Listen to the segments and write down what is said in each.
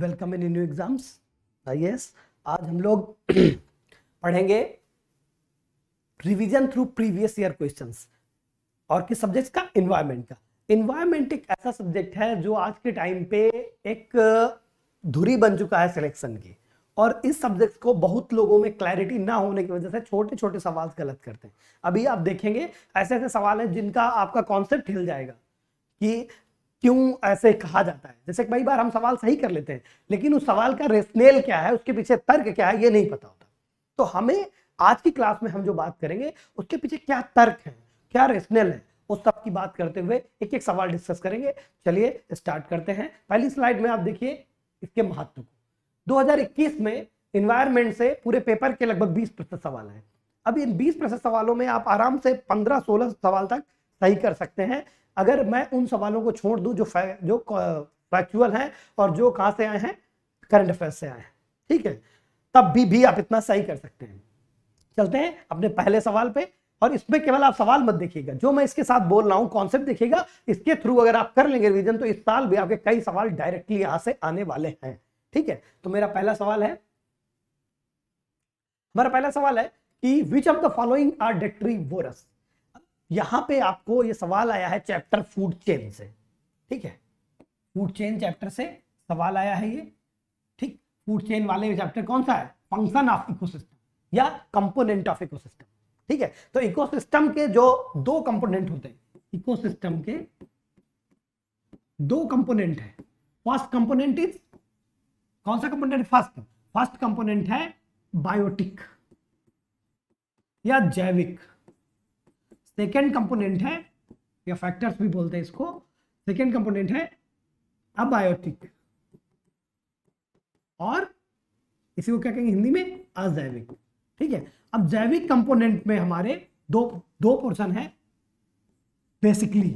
Welcome in new exams yes आज हम लोग पढ़ेंगे revision through previous year questions और किस सब्जेक्ट का इन्वायरमेंट का इन्वायरमेंट एक ऐसा सब्जेक्ट है जो आज के टाइम पे एक uh, धुरी बन चुका है सिलेक्शन की और इस सब्जेक्ट को बहुत लोगों में क्लैरिटी ना होने की वजह से छोटे छोटे सवाल गलत करते हैं अभी आप देखेंगे ऐसे ऐसे सवाल हैं जिनका आपका कॉन्सेप्ट हिल जाएगा कि क्यों ऐसे कहा जाता है जैसे कई बार हम सवाल सही कर लेते हैं लेकिन उस सवाल का रेसनेल क्या है उसके पीछे तर्क क्या है ये नहीं पता होता तो हमें आज की क्लास में हम जो बात करेंगे उसके पीछे क्या तर्क है क्या रेसनेल है उस सब की बात करते हुए एक एक सवाल डिस्कस करेंगे चलिए स्टार्ट करते हैं पहली स्लाइड में आप देखिए इसके महत्व को 2021 में इन्वायरमेंट से पूरे पेपर के लगभग बीस प्रतिशत सवाल है अब इन बीस प्रतिशत सवालों में आप आराम से पंद्रह सोलह सवाल तक सही कर सकते हैं अगर मैं उन सवालों को छोड़ दूं जो जो फैक्चुअल हैं और जो कहां से आए हैं करंट अफेयर्स से आए हैं ठीक है तब भी भी आप इतना सही कर सकते हैं चलते हैं अपने पहले सवाल पे और इसमें केवल आप सवाल मत देखिएगा जो मैं इसके साथ बोल रहा हूं कॉन्सेप्ट देखिएगा इसके थ्रू अगर आप कर लेंगे रिविजन तो इस साल भी आपके कई सवाल डायरेक्टली यहाँ से आने वाले हैं ठीक है तो मेरा पहला सवाल है हमारा पहला सवाल है कि which of the following are detritivores यहां पे आपको ये सवाल आया है चैप्टर फूड चेन से ठीक है फूड चेन चैप्टर से सवाल आया है ये ठीक फूड चेन वाले चैप्टर कौन सा है फंक्शन ऑफ इकोसिस्टम या कंपोनेंट ऑफ इकोसिस्टम ठीक है तो इकोसिस्टम के जो दो कंपोनेंट होते हैं इकोसिस्टम के दो कंपोनेंट है फर्स्ट कंपोनेंट इज कौन सा कंपोनेंट फर्स्ट फर्स्ट कंपोनेंट है बायोटिक या जैविक सेकेंड कंपोनेंट है या फैक्टर्स भी बोलते हैं इसको सेकेंड कंपोनेंट है अबायोटिक और इसी को क्या कहेंगे हिंदी में अजैविक ठीक है अब जैविक कंपोनेंट में हमारे दो दो पोर्शन है बेसिकली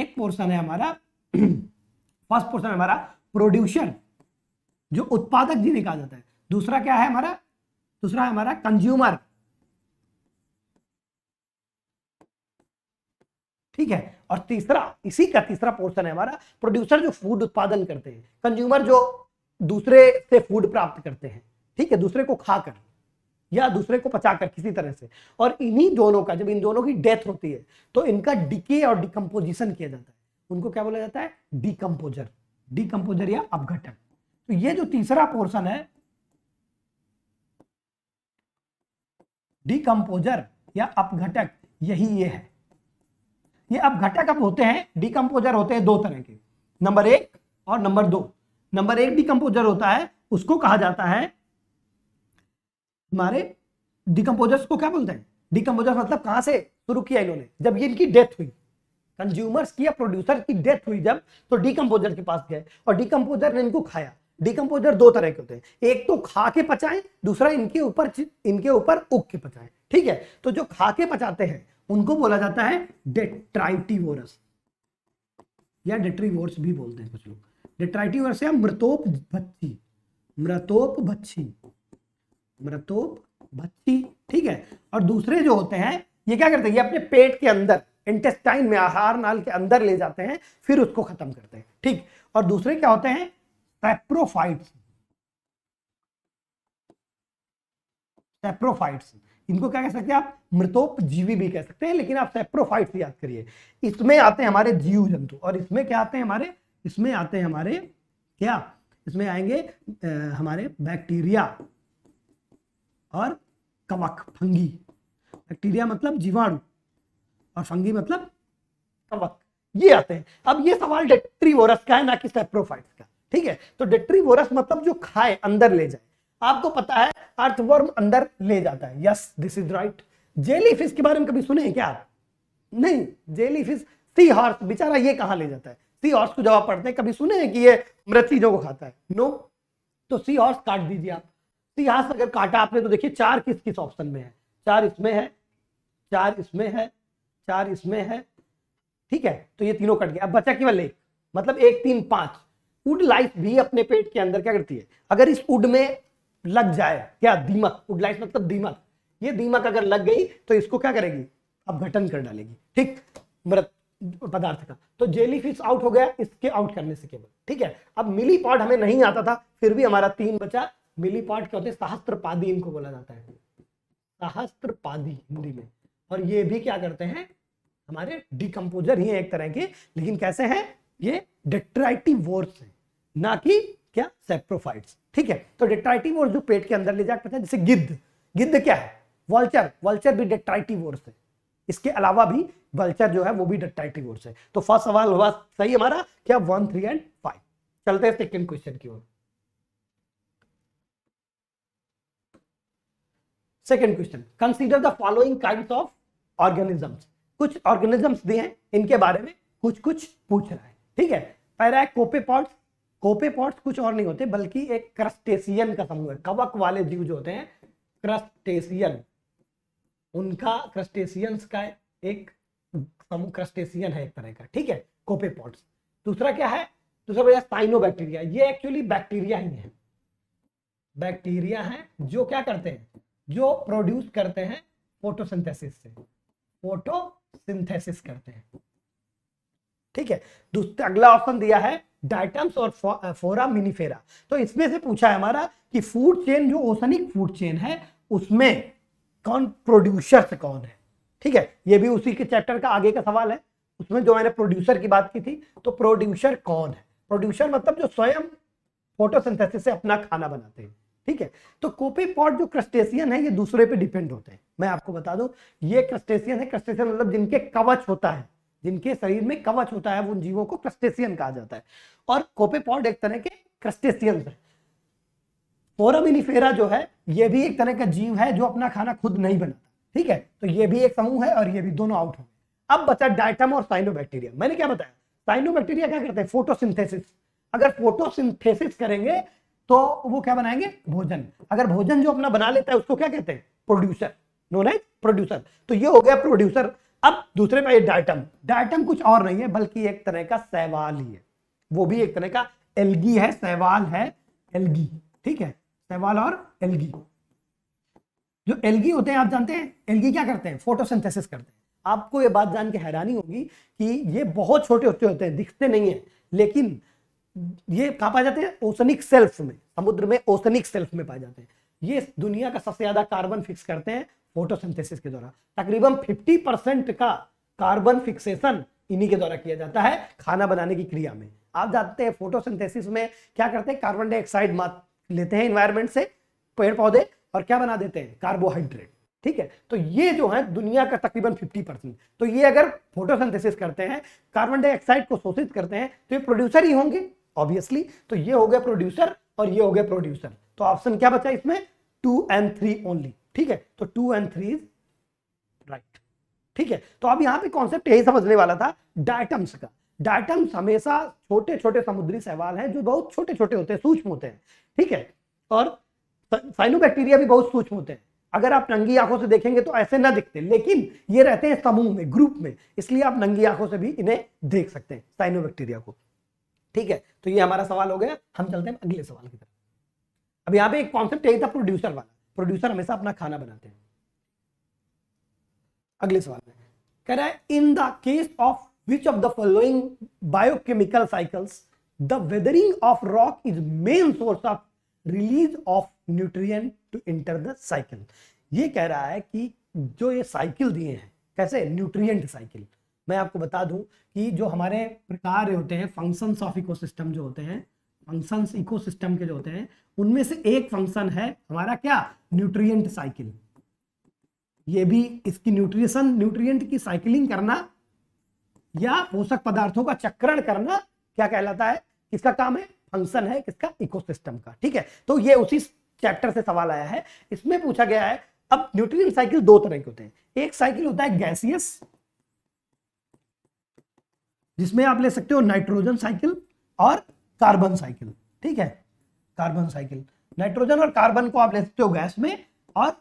एक पोर्शन है हमारा फर्स्ट पोर्शन हमारा प्रोड्यूसर जो उत्पादक ने कहा जाता है दूसरा क्या है हमारा दूसरा है हमारा कंज्यूमर ठीक है और तीसरा इसी का तीसरा पोर्शन है हमारा प्रोड्यूसर जो फूड उत्पादन करते हैं कंज्यूमर जो दूसरे से फूड प्राप्त करते हैं ठीक है दूसरे को खाकर या दूसरे को पचाकर किसी तरह से और इन्हीं दोनों का जब इन दोनों की डेथ होती है तो इनका डिके और डिकम्पोजिशन किया जाता है उनको क्या बोला जाता है डिकम्पोजर डिकम्पोजर या अपघटक तो ये जो तीसरा पोर्शन है डिकम्पोजर या अपघटक यही ये है ये अब घटक अब होते हैं डिकम्पोजर होते हैं दो तरह के नंबर एक और नंबर दो नंबर एक डिकम्पोजर होता है उसको कहा जाता है हमारे डिकम्पोजर्स को क्या बोलते हैं डिकम्पोजर मतलब कहां से शुरू किया इन्होंने जब ये इनकी डेथ हुई कंज्यूमर्स की या प्रोड्यूसर की डेथ हुई जब तो डिकम्पोजर के पास गए और डिकम्पोजर ने इनको खाया डिकम्पोजर दो तरह के होते हैं एक तो खा के पचाएं दूसरा इनके ऊपर इनके ऊपर उग के पचाएं ठीक है तो जो खा के पचाते हैं उनको बोला जाता है डेट्राइटिवोरस या डेट्रीवोर्स भी बोलते हैं कुछ लोग डेट्राइटिवरस या मृतोप भच्छी मृतोप भच्छी मृतोप भच्छी ठीक है और दूसरे जो होते हैं ये क्या करते हैं ये अपने पेट के अंदर इंटेस्टाइन में आहार नाल के अंदर ले जाते हैं फिर उसको खत्म करते हैं ठीक और दूसरे क्या होते हैं सेप्रोफाइट्स सेप्रोफाइट्स इनको क्या कह सकते हैं आप मृतोपजीवी भी कह सकते हैं लेकिन आप सेप्रोफाइट याद करिए इसमें आते हैं हमारे जीव जंतु और इसमें क्या आते हैं हमारे इसमें आते हैं हमारे क्या इसमें आएंगे आ, हमारे बैक्टीरिया और कवक फंगी बैक्टीरिया मतलब जीवाणु और फंगी मतलब कवक ये आते हैं अब ये सवाल डेट्रीवोरस का है ना कि सेप्रोफाइट का ठीक है तो डेट्रीवोरस मतलब जो खाए अंदर ले जाए आपको पता है अर्थवर्म अंदर ले जाता है yes this is right jelly fish के बारे में कभी सुने हैं क्या नहीं जेली फिश सी हॉर्स बेचारा ये कहाँ ले जाता है सी हॉर्स को जब आप पढ़ते हैं कभी सुने हैं कि ये मृत चीजों को खाता है नो तो सी हॉर्स काट दीजिए आप सी हॉर्स अगर काटा आपने तो देखिए चार किस किस ऑप्शन में है चार इसमें है चार इसमें है चार इसमें है ठीक है तो ये तीनों कट गया अब बचा केवल एक मतलब एक तीन पांच उड लाइफ भी अपने पेट के अंदर क्या करती है अगर इस उड में लग जाए क्या दीमक वुडलाइट मतलब दीमक ये दीमक अगर लग गई तो इसको क्या करेगी अब घटन कर डालेगी ठीक मृत पदार्थ का तो जेली फिश आउट हो गया इसके आउट करने से केवल ठीक है अब मिली पॉट हमें नहीं आता था फिर भी हमारा तीन बचा मिली पॉट क्या होते हैं सहस्त्रपादी इनको बोला जाता है सहस्त्रपादी हिंदी में और ये भी क्या करते हैं हमारे डिकम्पोजर ही है एक तरह के लेकिन कैसे हैं ये डेट्राइटिवोर्स है ना कि क्या सेप्रोफाइट्स ठीक है तो डेट्राइटिवोर्स जो पेट के अंदर ले जाकर जैसे गिद्ध गिद्ध क्या है वल्चर वल्चर भी डेट्राइटिवोर्स है इसके अलावा भी वल्चर जो है वो भी डेट्राइटिवोर्स है तो फर्स्ट सवाल हुआ सही हमारा क्या वन थ्री एंड फाइव चलते हैं सेकेंड क्वेश्चन की ओर second question consider the following kind of organisms कुछ ऑर्गेनिजम्स दिए हैं इनके बारे में कुछ कुछ पूछ रहा है ठीक है पैराकोपेपॉड्स कोपेपॉट्स कुछ और नहीं होते बल्कि एक क्रस्टेशियन का समूह है कवक वाले जीव जो होते हैं क्रस्टेशियन उनका क्रस्टेशियंस का एक समूह क्रस्टेशियन है एक तरह का ठीक है कोपेपॉट्स दूसरा क्या है दूसरा साइनो बैक्टीरिया ये एक्चुअली बैक्टीरिया ही है बैक्टीरिया है जो क्या करते हैं जो प्रोड्यूस करते हैं फोटोसिंथेसिस से फोटोसिंथेसिस करते हैं ठीक है दूसरा अगला ऑप्शन दिया है डाइटम्स और फोरा मिनीफेरा तो इसमें से पूछा है हमारा कि फूड चेन जो ओसनिक फूड चेन है उसमें कौन प्रोड्यूसर कौन है ठीक है ये भी उसी के चैप्टर का आगे का सवाल है उसमें जो मैंने प्रोड्यूसर की बात की थी तो प्रोड्यूसर कौन है प्रोड्यूसर मतलब जो स्वयं फोटोसिंथेसिस से अपना खाना बनाते हैं ठीक है तो कोपी पॉट जो क्रस्टेशियन है ये दूसरे पे डिपेंड होते हैं मैं आपको बता दूं ये क्रस्टेशियन है क्रस्टेशियन मतलब जिनके कवच होता है जिनके शरीर में कवच होता है उन जीवों को क्रस्टेशियन कहा जाता है और कोपेपॉड एक तरह के क्रस्टेशियन फोरमिनिफेरा जो है ये भी एक तरह का जीव है जो अपना खाना खुद नहीं बनाता ठीक है तो ये भी एक समूह है और ये भी दोनों आउट हो अब बचा डाइटम और साइनोबैक्टीरिया मैंने क्या बताया साइनोबैक्टीरिया क्या करते हैं फोटोसिंथेसिस अगर फोटोसिंथेसिस करेंगे तो वो क्या बनाएंगे भोजन अगर भोजन जो अपना बना लेता है उसको क्या कहते हैं प्रोड्यूसर नोन प्रोड्यूसर तो ये हो गया प्रोड्यूसर अब दूसरे में डायटम डायटम कुछ और नहीं है बल्कि एक तरह का सहवाल ही है वो भी एक तरह का एलगी है सहवाल है एलगी ठीक है सहवाल और एलगी जो एलगी होते हैं आप जानते हैं एलगी क्या करते हैं फोटोसिंथेसिस करते हैं आपको ये बात जान के हैरानी होगी कि ये बहुत छोटे होते होते हैं दिखते नहीं है लेकिन ये कहा पाए जाते हैं ओसनिक सेल्फ में समुद्र में ओसनिक सेल्फ में पाए जाते हैं ये दुनिया का सबसे ज्यादा कार्बन फिक्स करते हैं फोटोसिंथेसिस के द्वारा तकरीबन 50 परसेंट का कार्बन फिक्सेशन इन्हीं के द्वारा किया जाता है खाना बनाने की क्रिया में आप जानते हैं फोटोसिंथेसिस में क्या करते हैं कार्बन डाइऑक्साइड मात लेते हैं इन्वायरमेंट से पेड़ पौधे और क्या बना देते हैं कार्बोहाइड्रेट ठीक है तो ये जो है दुनिया का तकरीबन 50 परसेंट तो ये अगर फोटोसिंथेसिस करते हैं कार्बन डाइऑक्साइड को शोषित करते हैं तो ये प्रोड्यूसर ही होंगे ऑब्वियसली तो ये हो गया प्रोड्यूसर और ये हो गया प्रोड्यूसर तो ऑप्शन क्या बचा इसमें टू एंड थ्री ओनली ठीक है तो two and three is right ठीक है तो अब यहां पे कॉन्सेप्ट यही समझने वाला था डायटम्स का डायटम्स हमेशा छोटे छोटे समुद्री सहवाल हैं जो बहुत छोटे छोटे होते हैं सूक्ष्म होते हैं ठीक है और साइनोबैक्टीरिया भी बहुत सूक्ष्म होते हैं अगर आप नंगी आंखों से देखेंगे तो ऐसे ना दिखते लेकिन ये रहते हैं समूह में ग्रुप में इसलिए आप नंगी आंखों से भी इन्हें देख सकते हैं साइनोबैक्टीरिया को ठीक है तो ये हमारा सवाल हो गया हम चलते हैं अगले सवाल की तरफ अब यहाँ पे एक कॉन्सेप्ट यही था प्रोड्यूसर वाला प्रोड्यूसर हमेशा अपना खाना बनाते हैं अगले सवाल में कह रहा है in the case of which of the following biochemical cycles the weathering of rock is main source of release of nutrient to enter the cycle ये कह रहा है कि जो ये साइकिल दिए हैं कैसे न्यूट्रिएंट साइकिल मैं आपको बता दूं कि जो हमारे प्रकार होते हैं फंक्शंस ऑफ इकोसिस्टम जो होते हैं फंक्शंस इकोसिस्टम के जो होते हैं उनमें से एक फंक्शन है हमारा क्या न्यूट्रिएंट साइकिल ये भी इसकी न्यूट्रिशन न्यूट्रिएंट की साइकिलिंग करना या पोषक पदार्थों का चक्रण करना क्या कहलाता है किसका काम है फंक्शन है किसका इकोसिस्टम का ठीक है तो ये उसी चैप्टर से सवाल आया है इसमें पूछा गया है अब न्यूट्रिएंट साइकिल दो तरह के होते हैं एक साइकिल होता है गैसियस जिसमें आप ले सकते हो नाइट्रोजन साइकिल और कार्बन साइकिल ठीक है कार्बन साइकिल नाइट्रोजन और कार्बन को आप ले सकते हो गैस में और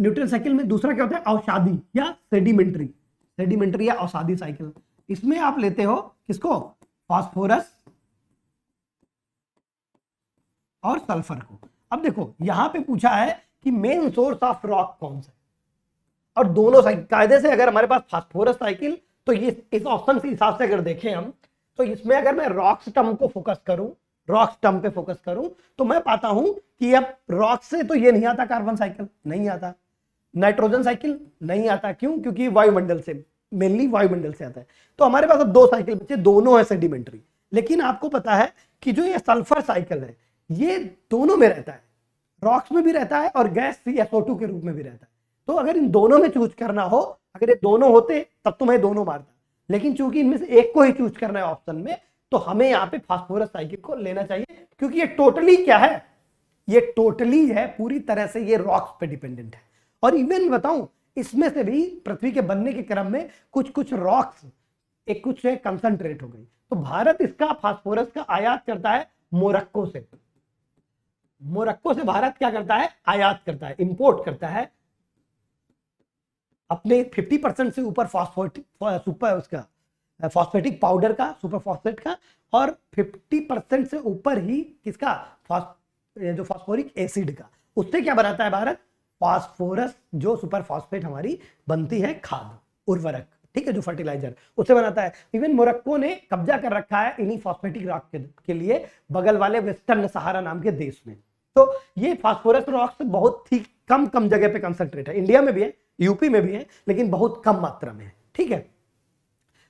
न्यूट्रल साइकिल में दूसरा क्या होता है औषादी या सेडिमेंट्री सेडिमेंट्री या औषादी साइकिल इसमें आप लेते हो किसको फास्फोरस और सल्फर को अब देखो यहां पे पूछा है कि मेन सोर्स ऑफ रॉक कौन सा और दोनों कायदे से अगर हमारे पास फास्फोरस साइकिल तो ये इस ऑप्शन के हिसाब से अगर देखें हम तो इसमें अगर मैं रॉक्स टर्म को फोकस करूं रॉक्स टर्म पे फोकस करूं तो मैं पाता हूं कि अब रॉक्स से तो ये नहीं आता कार्बन साइकिल नहीं आता नाइट्रोजन साइकिल नहीं आता क्यों क्योंकि वायुमंडल से मेनली वायुमंडल से आता है तो हमारे पास अब दो साइकिल बच्चे दोनों है सेडिमेंट्री लेकिन आपको पता है कि जो ये सल्फर साइकिल है ये दोनों में रहता है रॉक्स में भी रहता है और गैस सी के रूप में भी रहता है तो अगर इन दोनों में चूज करना हो अगर ये दोनों होते तब तो मैं दोनों मारता लेकिन चूंकि इनमें से एक को ही चूज करना है ऑप्शन में तो हमें यहाँ पे फास्फोरस साइकिल को लेना चाहिए क्योंकि ये टोटली क्या है ये टोटली है पूरी तरह से ये रॉक्स पे डिपेंडेंट है और इवन बताऊं इसमें से भी पृथ्वी के बनने के क्रम में कुछ कुछ रॉक्स एक कुछ कंसंट्रेट हो गई तो भारत इसका फास्फोरस का आयात करता है मोरक्को से मोरक्को से भारत क्या करता है आयात करता है इंपोर्ट करता है अपने 50 परसेंट से ऊपर सुपर उसका फॉस्फेटिक पाउडर का सुपर फॉस्फेट का और 50 परसेंट से ऊपर ही किसका जो फॉस्फोरिक एसिड का उससे क्या बनाता है भारत फॉस्फोरस जो सुपर फॉस्फेट हमारी बनती है खाद उर्वरक ठीक है जो फर्टिलाइजर उससे बनाता है इवन मोरक्को ने कब्जा कर रखा है इन्हीं फॉस्फेटिक रॉक के, के लिए बगल वाले वेस्टर्न सहारा नाम के देश में तो ये फॉस्फोरस रॉक्स बहुत ही कम कम जगह पे कंसंट्रेट है इंडिया में भी है यूपी में भी है लेकिन बहुत कम मात्रा में है ठीक है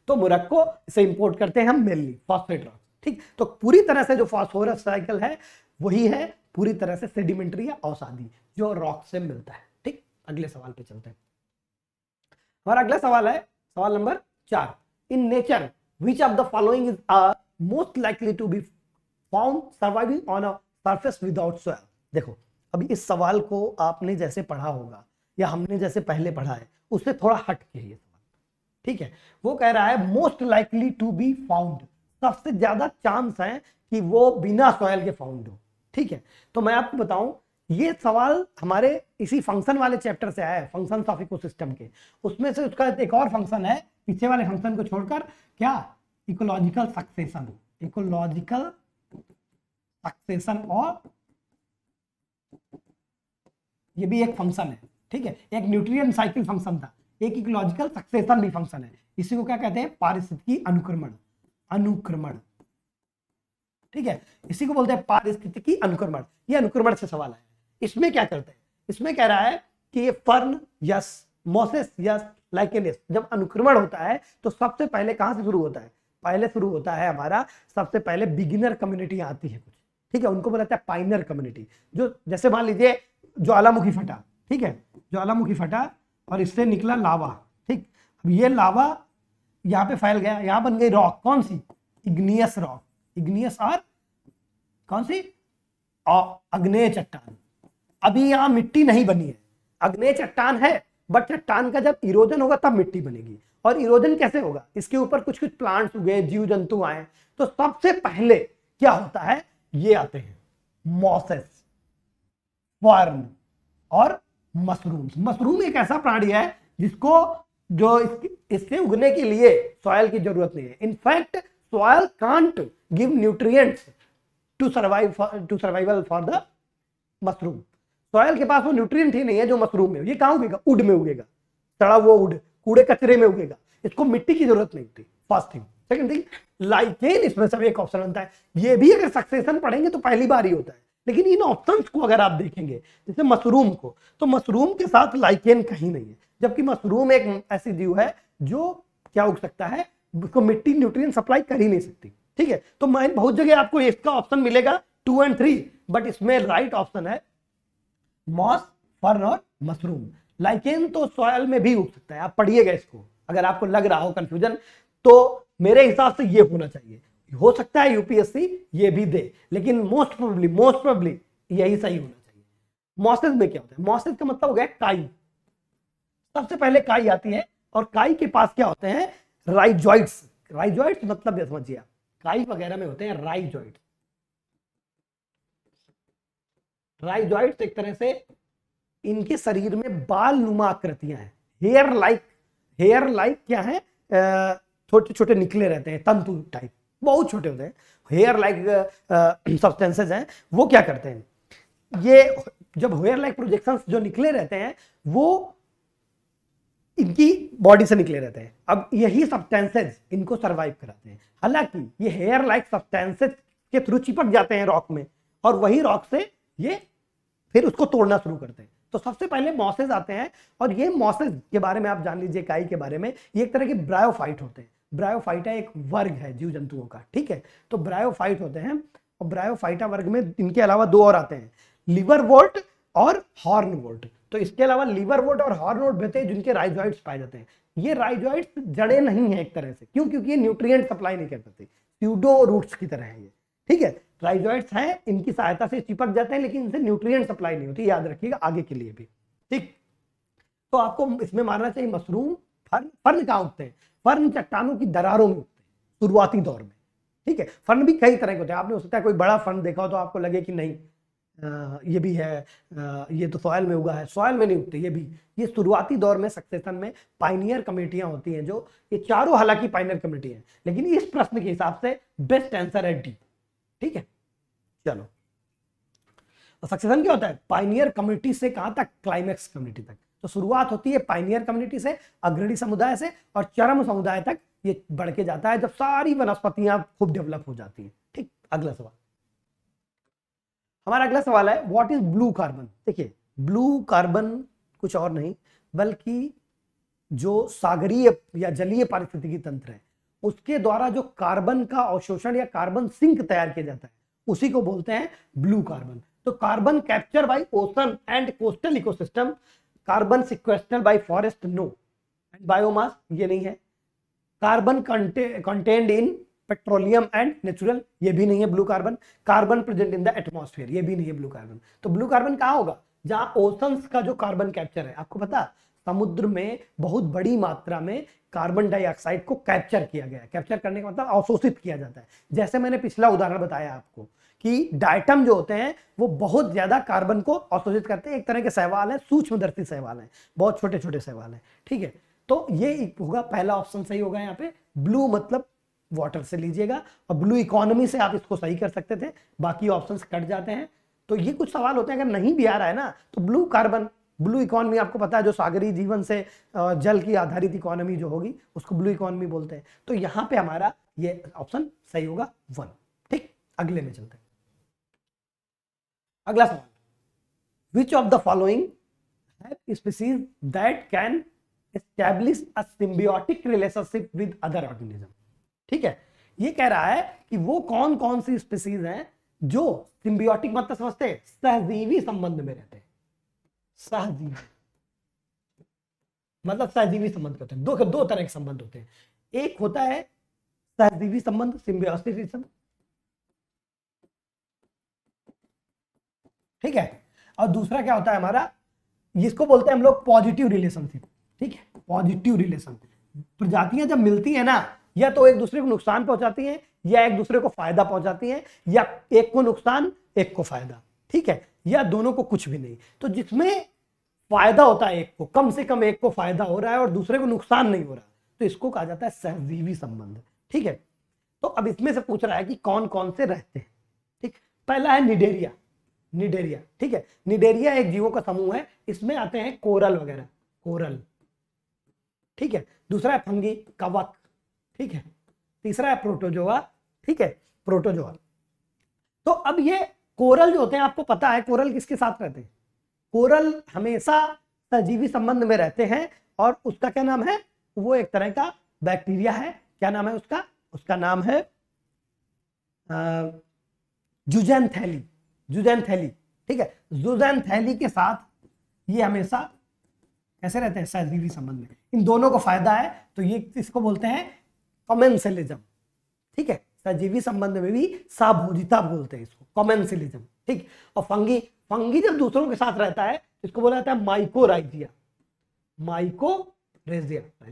तो मुरक्को से इंपोर्ट करते हैं हम मेनली फॉस्फेट रॉक ठीक तो पूरी तरह से जो फॉस्फोरस साइकिल है वही है पूरी तरह से सेडिमेंट्री या औसादी जो रॉक से मिलता है ठीक अगले सवाल पे चलते हैं हमारा अगला सवाल है सवाल नंबर चार in nature which of the following is are most likely to be found surviving on a surface without soil देखो अभी इस सवाल को आपने जैसे पढ़ा होगा या हमने जैसे पहले पढ़ा है उससे थोड़ा हट के ये सवाल ठीक है वो कह रहा है most likely to be found सबसे ज्यादा चांस है कि वो बिना सॉयल के फाउंड हो ठीक है तो मैं आपको बताऊं ये सवाल हमारे इसी फंक्शन वाले चैप्टर से आया है फंक्शन ऑफ इको के उसमें से उसका एक और फंक्शन है पीछे वाले फंक्शन को छोड़कर क्या इकोलॉजिकल सक्सेशन इकोलॉजिकल सक्सेशन और ये भी एक फंक्शन है ठीक है एक न्यूट्रियन साइकिल फंक्शन था एक इकोलॉजिकल सक्सेशन भी फंक्शन है इसी को क्या कहते हैं पारिस्थितिकी अनुक्रमण अनुक्रमण ठीक है इसी को बोलते हैं पारिस्थितिकी अनुक्रमण ये अनुक्रमण से सवाल है इसमें क्या करते हैं इसमें कह रहा है कि ये fern yes mosses yes lichens जब अनुक्रमण होता है तो सबसे पहले कहां से शुरू होता है पहले शुरू होता है हमारा सबसे पहले बिगिनर कम्युनिटी आती है कुछ ठीक है उनको बोला जाता है पाइनर कम्युनिटी जो जैसे मान लीजिए ज्वालामुखी फटा ठीक है ज्वालामुखी फटा और इससे निकला लावा ठीक अब ये लावा यहाँ पे फैल गया यहाँ बन गई रॉक कौन सी इग्नियस रॉक इग्नियस और कौन सी अग्नेय चट्टान अभी यहाँ मिट्टी नहीं बनी है अग्नेय चट्टान है बट चट्टान का जब इरोजन होगा तब मिट्टी बनेगी और इरोजन कैसे होगा इसके ऊपर कुछ कुछ प्लांट्स उगे जीव जंतु आए तो सबसे पहले क्या होता है ये आते हैं मॉसेस फर्न और मशरूम्स मशरूम एक ऐसा प्राणी है जिसको जो इस, इससे उगने के लिए सॉयल की जरूरत नहीं है in fact soil can't give nutrients to survive to survival for the mushroom soil के पास वो न्यूट्रिएंट ही नहीं है जो मशरूम में ये कहाँ उगेगा उड में उगेगा सड़ा हुआ उड कूड़े कचरे में उगेगा इसको मिट्टी की जरूरत नहीं होती first thing second thing lichen इसमें सब एक ऑप्शन बनता है ये भी अगर सक्सेसन पढ़ेंगे तो पहली बार ही होता है लेकिन इन ऑप्शन को अगर आप देखेंगे जैसे मशरूम को तो मशरूम के साथ लाइकेन कहीं नहीं है जबकि मशरूम एक ऐसी जीव है जो क्या उग सकता है उसको मिट्टी न्यूट्रिएंट सप्लाई कर ही नहीं सकती ठीक है तो मैं बहुत जगह आपको इसका ऑप्शन मिलेगा टू एंड थ्री बट इसमें राइट ऑप्शन है मॉस फर्न और मशरूम लाइकेन तो सॉयल में भी उग सकता है आप पढ़िएगा इसको अगर आपको लग रहा हो कंफ्यूजन तो मेरे हिसाब से ये होना चाहिए हो सकता है यूपीएससी ये भी दे लेकिन मोस्ट प्रोबली मोस्ट प्रोबली यही सही होना चाहिए मॉसेज में क्या होता है मॉसेज का मतलब हो गया काई सबसे पहले काई आती है और काई के पास क्या होते हैं राइजॉइड्स राइजॉइड्स मतलब समझिए काई वगैरह में होते हैं राइजॉइड्स राइजॉइड्स एक तरह से इनके शरीर में बाल नुमा आकृतियां हैं हेयर लाइक हेयर लाइक क्या है छोटे छोटे निकले रहते हैं तंतु टाइप बहुत छोटे होते हैं हेयर लाइक सब्सटेंसेज हैं वो क्या करते हैं ये जब हेयर लाइक प्रोजेक्शंस जो निकले रहते हैं वो इनकी बॉडी से निकले रहते हैं अब यही सब्सटेंसेज इनको सर्वाइव कराते हैं हालांकि ये हेयर लाइक सब्सटेंसेज के थ्रू चिपक जाते हैं रॉक में और वही रॉक से ये फिर उसको तोड़ना शुरू करते हैं तो सबसे पहले मॉसेज आते हैं और ये मॉसेज के बारे में आप जान लीजिए काई के बारे में ये एक तरह के ब्रायोफाइट होते हैं ब्रायोफाइटा एक वर्ग है जीव जंतुओं का ठीक है तो ब्रायोफाइट होते हैं और ब्रायोफाइटा वर्ग में इनके अलावा दो और आते हैं लिवर वोल्ट और हॉर्न वोल्ट तो इसके अलावा लिवर वोट और हॉर्न वोट बेहतर हैं जिनके राइजॉइड्स पाए जाते हैं ये राइजॉइड्स जड़े नहीं है एक तरह से क्यों क्योंकि ये न्यूट्रिएंट सप्लाई नहीं कर सकते प्यूडो रूट्स की तरह है ये ठीक है राइजॉइड्स हैं इनकी सहायता से चिपक जाते हैं लेकिन इनसे न्यूट्रिएंट सप्लाई नहीं होती याद रखिएगा आगे के लिए भी ठीक तो आपको इसमें मानना चाहिए मशरूम फर्न फर्न कहाँ उगते हैं फर्न चट्टानों की दरारों में उगते हैं शुरुआती दौर में ठीक है फर्न भी कई तरह के होते हैं आपने हो सकता है कोई बड़ा फर्न देखा हो तो आपको लगे कि नहीं आ, ये भी है आ, ये तो सॉयल में उगा है सॉयल में नहीं उगते ये भी ये शुरुआती दौर में सक्सेशन में पाइनियर कमेटियां होती हैं जो ये चारों हालांकि पाइनियर कमेटी है लेकिन इस प्रश्न के हिसाब से बेस्ट आंसर है डी ठीक है चलो सक्सेशन क्या होता है पाइनियर कमेटी से कहां तक क्लाइमेक्स कमेटी तक तो शुरुआत होती है पाइनियर कम्युनिटी से अग्रणी समुदाय से और चरम समुदाय तक ये बढ़ के जाता है जब सारी वनस्पतियां खूब डेवलप हो जाती है ठीक अगला सवाल हमारा अगला सवाल है व्हाट इज ब्लू कार्बन देखिए ब्लू कार्बन कुछ और नहीं बल्कि जो सागरीय या जलीय पारिस्थितिकी तंत्र है उसके द्वारा जो कार्बन का अवशोषण या कार्बन सिंक तैयार किया जाता है उसी को बोलते हैं ब्लू कार्बन तो carbon capture by ocean and coastal ecosystem carbon sequester by forest no and biomass ये नहीं है carbon contained in petroleum and natural ये भी नहीं है blue carbon carbon present in the atmosphere ये भी नहीं है ब्लू कार्बन तो ब्लू कार्बन कहाँ होगा जहाँ ओशंस का जो कार्बन कैप्चर है आपको पता समुद्र में बहुत बड़ी मात्रा में कार्बन डाइऑक्साइड को कैप्चर किया गया है कैप्चर करने का मतलब अवशोषित किया जाता है जैसे मैंने पिछला उदाहरण बताया आपको कि डायटम जो होते हैं वो बहुत ज़्यादा कार्बन को अवशोषित करते हैं एक तरह के सहवाल है सूक्ष्मदर्शी सहवाल है बहुत छोटे छोटे सहवाल है ठीक है तो ये होगा पहला ऑप्शन सही होगा यहाँ पे ब्लू मतलब वाटर से लीजिएगा और ब्लू इकोनॉमी से आप इसको सही कर सकते थे बाकी ऑप्शन कट जाते हैं तो ये कुछ सवाल होते हैं अगर नहीं भी आ रहा है ना तो ब्लू कार्बन ब्लू इकोनॉमी आपको पता है जो सागरी जीवन से जल की आधारित इकोनॉमी जो होगी उसको ब्लू इकोनॉमी बोलते हैं तो यहाँ पे हमारा ये ऑप्शन सही होगा वन ठीक अगले में चलते हैं अगला सवाल which of the following species that can establish a symbiotic relationship with other organism ठीक है ये कह रहा है कि वो कौन कौन सी स्पीसीज हैं जो सिम्बियोटिक मतलब समझते सहजीवी संबंध में रहते हैं सहजीवी मतलब सहजीवी संबंध होते हैं दो दो तरह के संबंध होते हैं एक होता है सहजीवी संबंध सिम्बियोसिस ठीक है और दूसरा क्या होता है हमारा जिसको बोलते हैं हम लोग पॉजिटिव रिलेशनशिप ठीक है पॉजिटिव रिलेशन प्रजातियां जब मिलती है ना या तो एक दूसरे को नुकसान पहुंचाती हैं या एक दूसरे को फायदा पहुंचाती हैं या एक को नुकसान एक को फायदा ठीक है या दोनों को कुछ भी नहीं तो जिसमें फायदा होता है एक को कम से कम एक को फायदा हो रहा है और दूसरे को नुकसान नहीं हो रहा तो इसको कहा जाता है सहजीवी संबंध ठीक है तो अब इसमें से पूछ रहा है कि कौन कौन से रहते हैं ठीक पहला है निडेरिया निडेरिया ठीक है निडेरिया एक जीवों का समूह है इसमें आते हैं कोरल वगैरह कोरल ठीक है दूसरा है फंगी कवक ठीक है तीसरा है प्रोटोजोआ ठीक है प्रोटोजोआ तो अब ये कोरल जो होते हैं आपको पता है कोरल किसके साथ रहते हैं कोरल हमेशा सजीवी संबंध में रहते हैं और उसका क्या नाम है वो एक तरह का बैक्टीरिया है क्या नाम है उसका उसका नाम है जुजेंथैली थैली ठीक है जुजैन थैली के साथ ये हमेशा कैसे रहते हैं सहजीवी संबंध में इन दोनों को फायदा है तो ये इसको बोलते हैं कॉमेंसलिज्म ठीक है सहजीवी संबंध में भी साभोजिता बोलते हैं इसको कॉमेंसलिज्म ठीक और फंगी फंगी जब दूसरों के साथ रहता है तो इसको बोला जाता है माइकोराइजिया माइकोरेजिया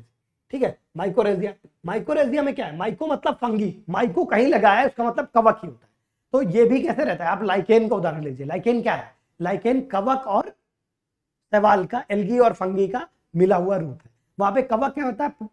ठीक है माइकोरेजिया माइकोरेजिया में क्या है माइको मतलब फंगी माइको कहीं लगाया है उसका मतलब कवक ही होता है तो ये भी कैसे रहता है आप लाइकेन का उदाहरण लीजिए लाइकेन क्या है लाइकेन कवक और सवाल का एलगी और फंगी का मिला हुआ रूप है वहां पे कवक क्या होता है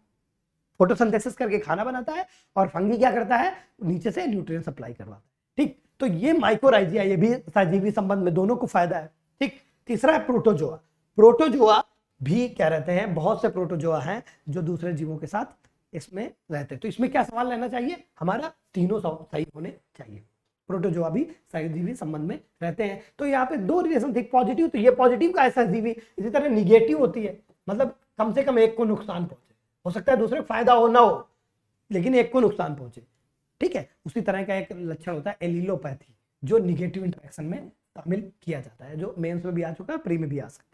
फोटोसिंथेसिस करके खाना बनाता है और फंगी क्या करता है नीचे से न्यूट्रिएंट सप्लाई करवाता है ठीक तो ये माइक्रोराइजिया ये भी सजीवी संबंध में दोनों को फायदा है ठीक तीसरा है प्रोटोजोआ प्रोटोजोआ भी क्या रहते हैं बहुत से प्रोटोजोआ हैं जो दूसरे जीवों के साथ इसमें रहते हैं तो इसमें क्या सवाल रहना चाहिए हमारा तीनों सही होने चाहिए प्रोटोजोआ भी सहजीवी संबंध में रहते हैं तो यहाँ पे दो रिलेशन थे पॉजिटिव तो ये पॉजिटिव का सहजीवी इसी तरह निगेटिव होती है मतलब कम से कम एक को नुकसान पहुंचे हो सकता है दूसरे फायदा हो ना हो लेकिन एक को नुकसान पहुंचे ठीक है उसी तरह का एक लक्षण होता है एलिलोपैथी जो निगेटिव इंट्रैक्शन में शामिल किया जाता है जो मेन्स में भी आ चुका है प्री में भी आ सकता है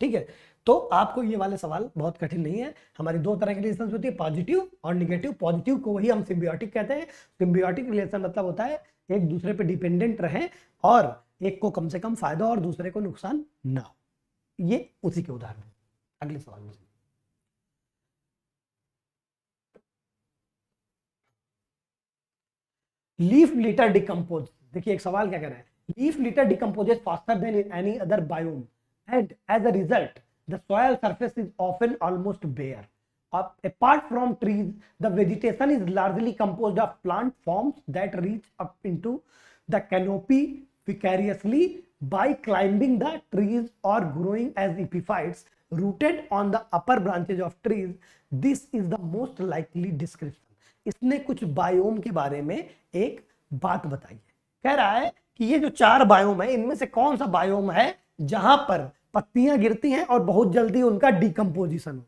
ठीक है तो आपको ये वाले सवाल बहुत कठिन नहीं है हमारी दो तरह की रिलेशन होती है पॉजिटिव और निगेटिव पॉजिटिव को वही हम सिम्बियोटिक कहते हैं सिम्बियोटिक रिलेशन मतलब होता है एक दूसरे पर डिपेंडेंट रहें और एक को कम से कम फायदा और दूसरे को नुकसान ना हो ये उसी के उदाहरण है अगले सवाल में लीफ लीटर डिकम्पोज देखिए एक सवाल क्या कह रहा है leaf litter decomposes faster than any other biome and as a result the soil surface is often almost bare apart from trees the vegetation is largely composed of plant forms that reach up into the canopy vicariously by climbing the trees or growing as epiphytes rooted on the upper branches of trees this is the most likely description isne kuch biome ke bare mein ek baat batayi है कह रहा है कि ये जो चार biome है इनमें से कौन सा बायोम है जहां पर पत्तियां गिरती हैं और बहुत जल्दी उनका डिकम्पोजिशन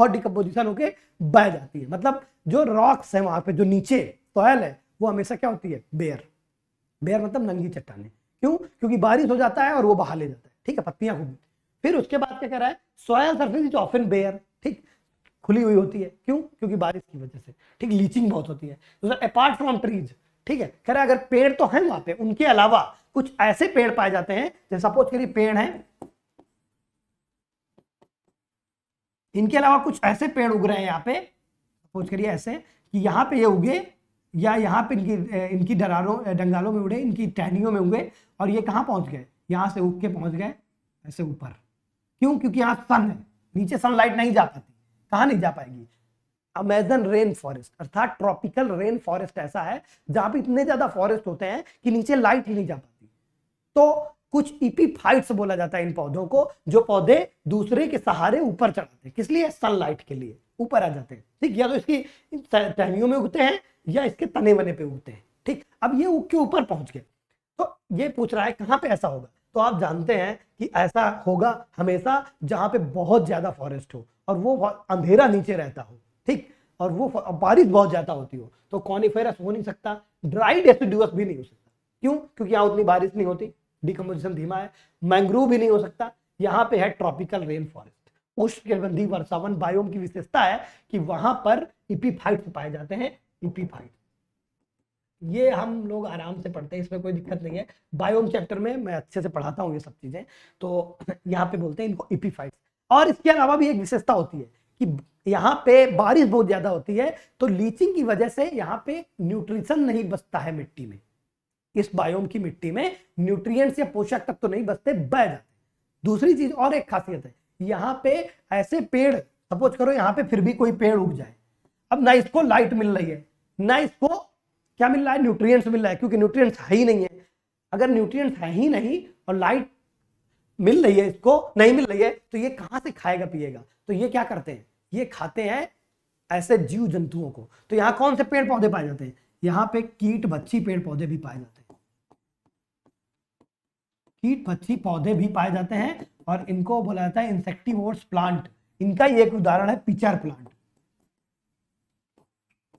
और डिकम्पोजिशन होकर बह जाती है मतलब जो रॉक्स है वहां पे जो नीचे सॉयल है वो हमेशा क्या होती है बेयर बेयर मतलब नंगी चट्टाने क्यों क्योंकि बारिश हो जाता है और वो बहा ले जाता है ठीक है पत्तियां खूब फिर उसके बाद क्या कह रहा है soil surface is often bare ठीक खुली हुई होती है क्यों क्योंकि बारिश की वजह से ठीक लीचिंग बहुत होती है दूसरा अपार्ट फ्रॉम ट्रीज ठीक है कह रहा है अगर पेड़ तो है वहां पे उनके अलावा कुछ ऐसे पेड़ पाए जाते हैं जैसे सपोज करिए पेड़ है इनके अलावा कुछ ऐसे पेड़ उग रहे हैं यहाँ पे सोच करिए ऐसे कि यहाँ पे ये उगे या यहाँ पे इनकी इनकी डरारों डंगालों में उड़े इनकी टहनियों में उगे और ये कहाँ पहुँच गए यहाँ से उग के पहुँच गए ऐसे ऊपर क्यों क्योंकि यहाँ सन है नीचे सनलाइट नहीं जा पाती कहाँ नहीं जा पाएगी अमेजन रेन फॉरेस्ट अर्थात ट्रॉपिकल रेन फॉरेस्ट ऐसा है जहाँ पे इतने ज़्यादा फॉरेस्ट होते हैं कि नीचे लाइट ही नहीं जा पाती तो कुछ इपीफाइट्स e बोला जाता है इन पौधों को जो पौधे दूसरे के सहारे ऊपर चढ़ाते हैं किस लिए सनलाइट के लिए ऊपर आ जाते हैं ठीक या तो इसकी टहनियों में उगते हैं या इसके तने वने पे उगते हैं ठीक अब ये उग के ऊपर पहुंच गए तो ये पूछ रहा है कहाँ पे ऐसा होगा तो आप जानते हैं कि ऐसा होगा हमेशा जहाँ पे बहुत ज्यादा फॉरेस्ट हो और वो अंधेरा नीचे रहता हो ठीक और वो बारिश बहुत ज्यादा होती हो तो कॉनिफेरस हो नहीं सकता ड्राई डेसिड्यूस भी नहीं हो सकता क्यों क्योंकि यहाँ उतनी बारिश नहीं होती डिकम्पोजिशन धीमा है मैंग्रोव भी नहीं हो सकता यहाँ पे है ट्रॉपिकल रेन फॉरेस्ट उष्णकटिबंधीय वर्षावन बायोम की विशेषता है कि वहां पर इपीफाइट्स पाए जाते हैं इपीफाइट ये हम लोग आराम से पढ़ते हैं इसमें कोई दिक्कत नहीं है बायोम चैप्टर में मैं अच्छे से पढ़ाता हूँ ये सब चीजें तो यहाँ पे बोलते हैं इनको इपीफाइट और इसके अलावा भी एक विशेषता होती है कि यहाँ पे बारिश बहुत ज्यादा होती है तो लीचिंग की वजह से यहाँ पे न्यूट्रिशन नहीं बचता है मिट्टी में इस बायोम की मिट्टी में न्यूट्रिएंट्स या पोषक तत्व तो नहीं बचते बह जाते दूसरी चीज और एक खासियत है यहाँ पे ऐसे पेड़ सपोज करो यहाँ पे फिर भी कोई पेड़ उग जाए अब ना इसको लाइट मिल रही है ना इसको क्या मिल रहा है न्यूट्रिएंट्स मिल रहा है क्योंकि न्यूट्रिएंट्स है ही नहीं है अगर न्यूट्रिएंट्स है ही नहीं और लाइट मिल रही है इसको नहीं मिल रही है तो ये कहाँ से खाएगा पिएगा तो ये क्या करते हैं ये खाते हैं ऐसे जीव जंतुओं को तो यहाँ कौन से पेड़ पौधे पाए जाते हैं यहाँ पे कीट बच्ची पेड़ पौधे भी पाए जाते हैं कीट पक्षी पौधे भी पाए जाते हैं और इनको बोला जाता है इंसेक्टिवोर्स प्लांट इनका ही एक उदाहरण है पिचर प्लांट